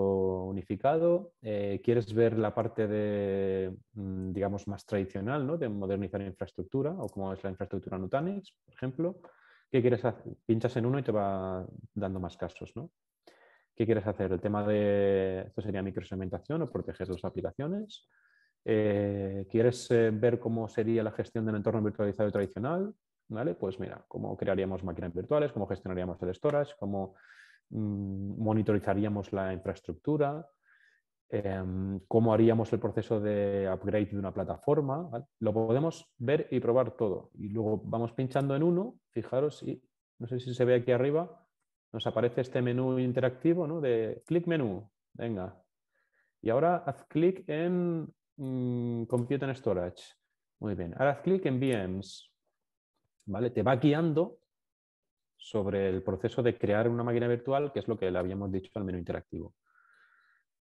S2: unificado? Eh, ¿Quieres ver la parte de, mm, digamos, más tradicional, ¿no? de modernizar infraestructura o cómo es la infraestructura Nutanix, por ejemplo? ¿Qué quieres hacer? Pinchas en uno y te va dando más casos, ¿no? ¿Qué quieres hacer? ¿El tema de, esto sería microsegmentación o proteger las aplicaciones? Eh, ¿Quieres eh, ver cómo sería la gestión del entorno virtualizado tradicional? ¿Vale? Pues mira, cómo crearíamos máquinas virtuales, cómo gestionaríamos el storage, cómo mm, monitorizaríamos la infraestructura, em, cómo haríamos el proceso de upgrade de una plataforma. Lo podemos ver y probar todo. Y luego vamos pinchando en uno, fijaros, y no sé si se ve aquí arriba, nos aparece este menú interactivo ¿no? de clic menú. Venga. Y ahora haz clic en mm, Compute and Storage. Muy bien. Ahora haz clic en VMs. ¿Vale? Te va guiando sobre el proceso de crear una máquina virtual, que es lo que le habíamos dicho al menú interactivo.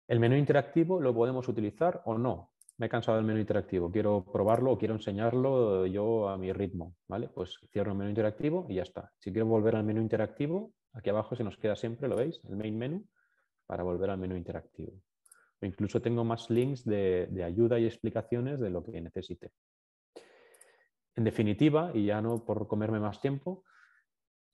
S2: El menú interactivo lo podemos utilizar o no. Me he cansado del menú interactivo, quiero probarlo o quiero enseñarlo yo a mi ritmo. ¿vale? Pues cierro el menú interactivo y ya está. Si quiero volver al menú interactivo, Aquí abajo se nos queda siempre, ¿lo veis? El main menu para volver al menú interactivo. O incluso tengo más links de, de ayuda y explicaciones de lo que necesite. En definitiva, y ya no por comerme más tiempo,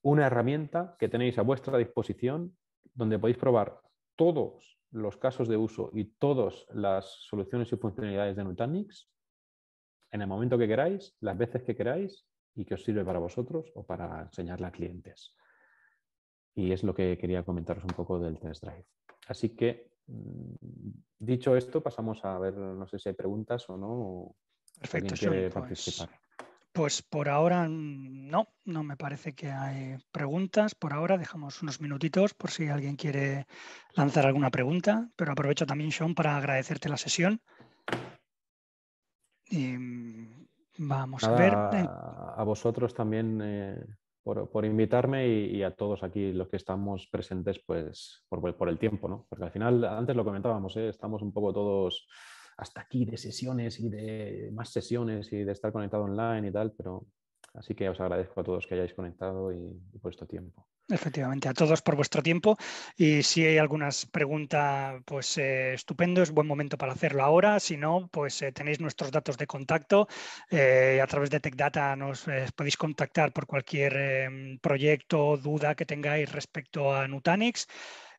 S2: una herramienta que tenéis a vuestra disposición donde podéis probar todos los casos de uso y todas las soluciones y funcionalidades de Nutanix en el momento que queráis, las veces que queráis y que os sirve para vosotros o para enseñarla a clientes. Y es lo que quería comentaros un poco del test drive. Así que, mm, dicho esto, pasamos a ver, no sé si hay preguntas o no. Perfecto, pues, participar.
S1: Pues, por ahora no, no me parece que hay preguntas. Por ahora dejamos unos minutitos por si alguien quiere lanzar alguna pregunta, pero aprovecho también, Sean, para agradecerte la sesión. Y mm, vamos a ver.
S2: A vosotros también. Eh, por, por invitarme y, a todos aquí los que estamos presentes pues, por, por el tiempo, ¿no? Porque al final, antes lo comentábamos, ¿eh? estamos un poco todos hasta aquí de sesiones y de más sesiones y de estar conectado online y tal, pero así que os agradezco a todos que hayáis conectado y, y puesto tiempo.
S1: Efectivamente, a todos por vuestro tiempo y si hay algunas preguntas, pues eh, estupendo, es buen momento para hacerlo ahora, si no, pues eh, tenéis nuestros datos de contacto, eh, a través de TechData nos podéis contactar por cualquier em, proyecto o duda que tengáis respecto a Nutanix.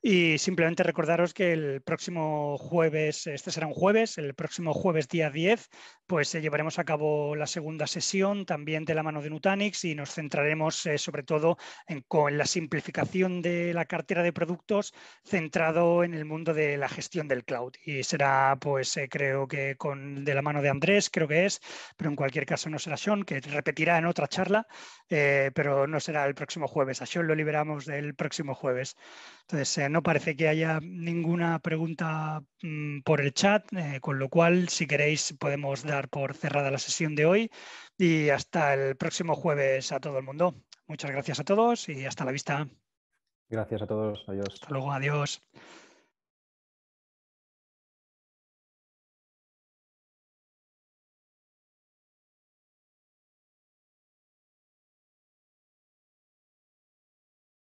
S1: Y simplemente recordaros que el próximo jueves, este será un jueves, el próximo jueves día 10, pues eh, llevaremos a cabo la segunda sesión también de la mano de Nutanix y nos centraremos eh, sobre todo en, la simplificación de la cartera de productos centrado en el mundo de la gestión del cloud. Y será pues eh, creo que con de la mano de Andrés, creo que es, pero en cualquier caso no será Sean, que repetirá en otra charla, pero no será el próximo jueves. A Sean lo liberamos del próximo jueves. Entonces, no parece que haya ninguna pregunta mm, por el chat, eh, con lo cual, si queréis, podemos dar por cerrada la sesión de hoy y hasta el próximo jueves a todo el mundo. Muchas gracias a todos y hasta la vista. Gracias a todos. Adiós. Hasta luego. Adiós.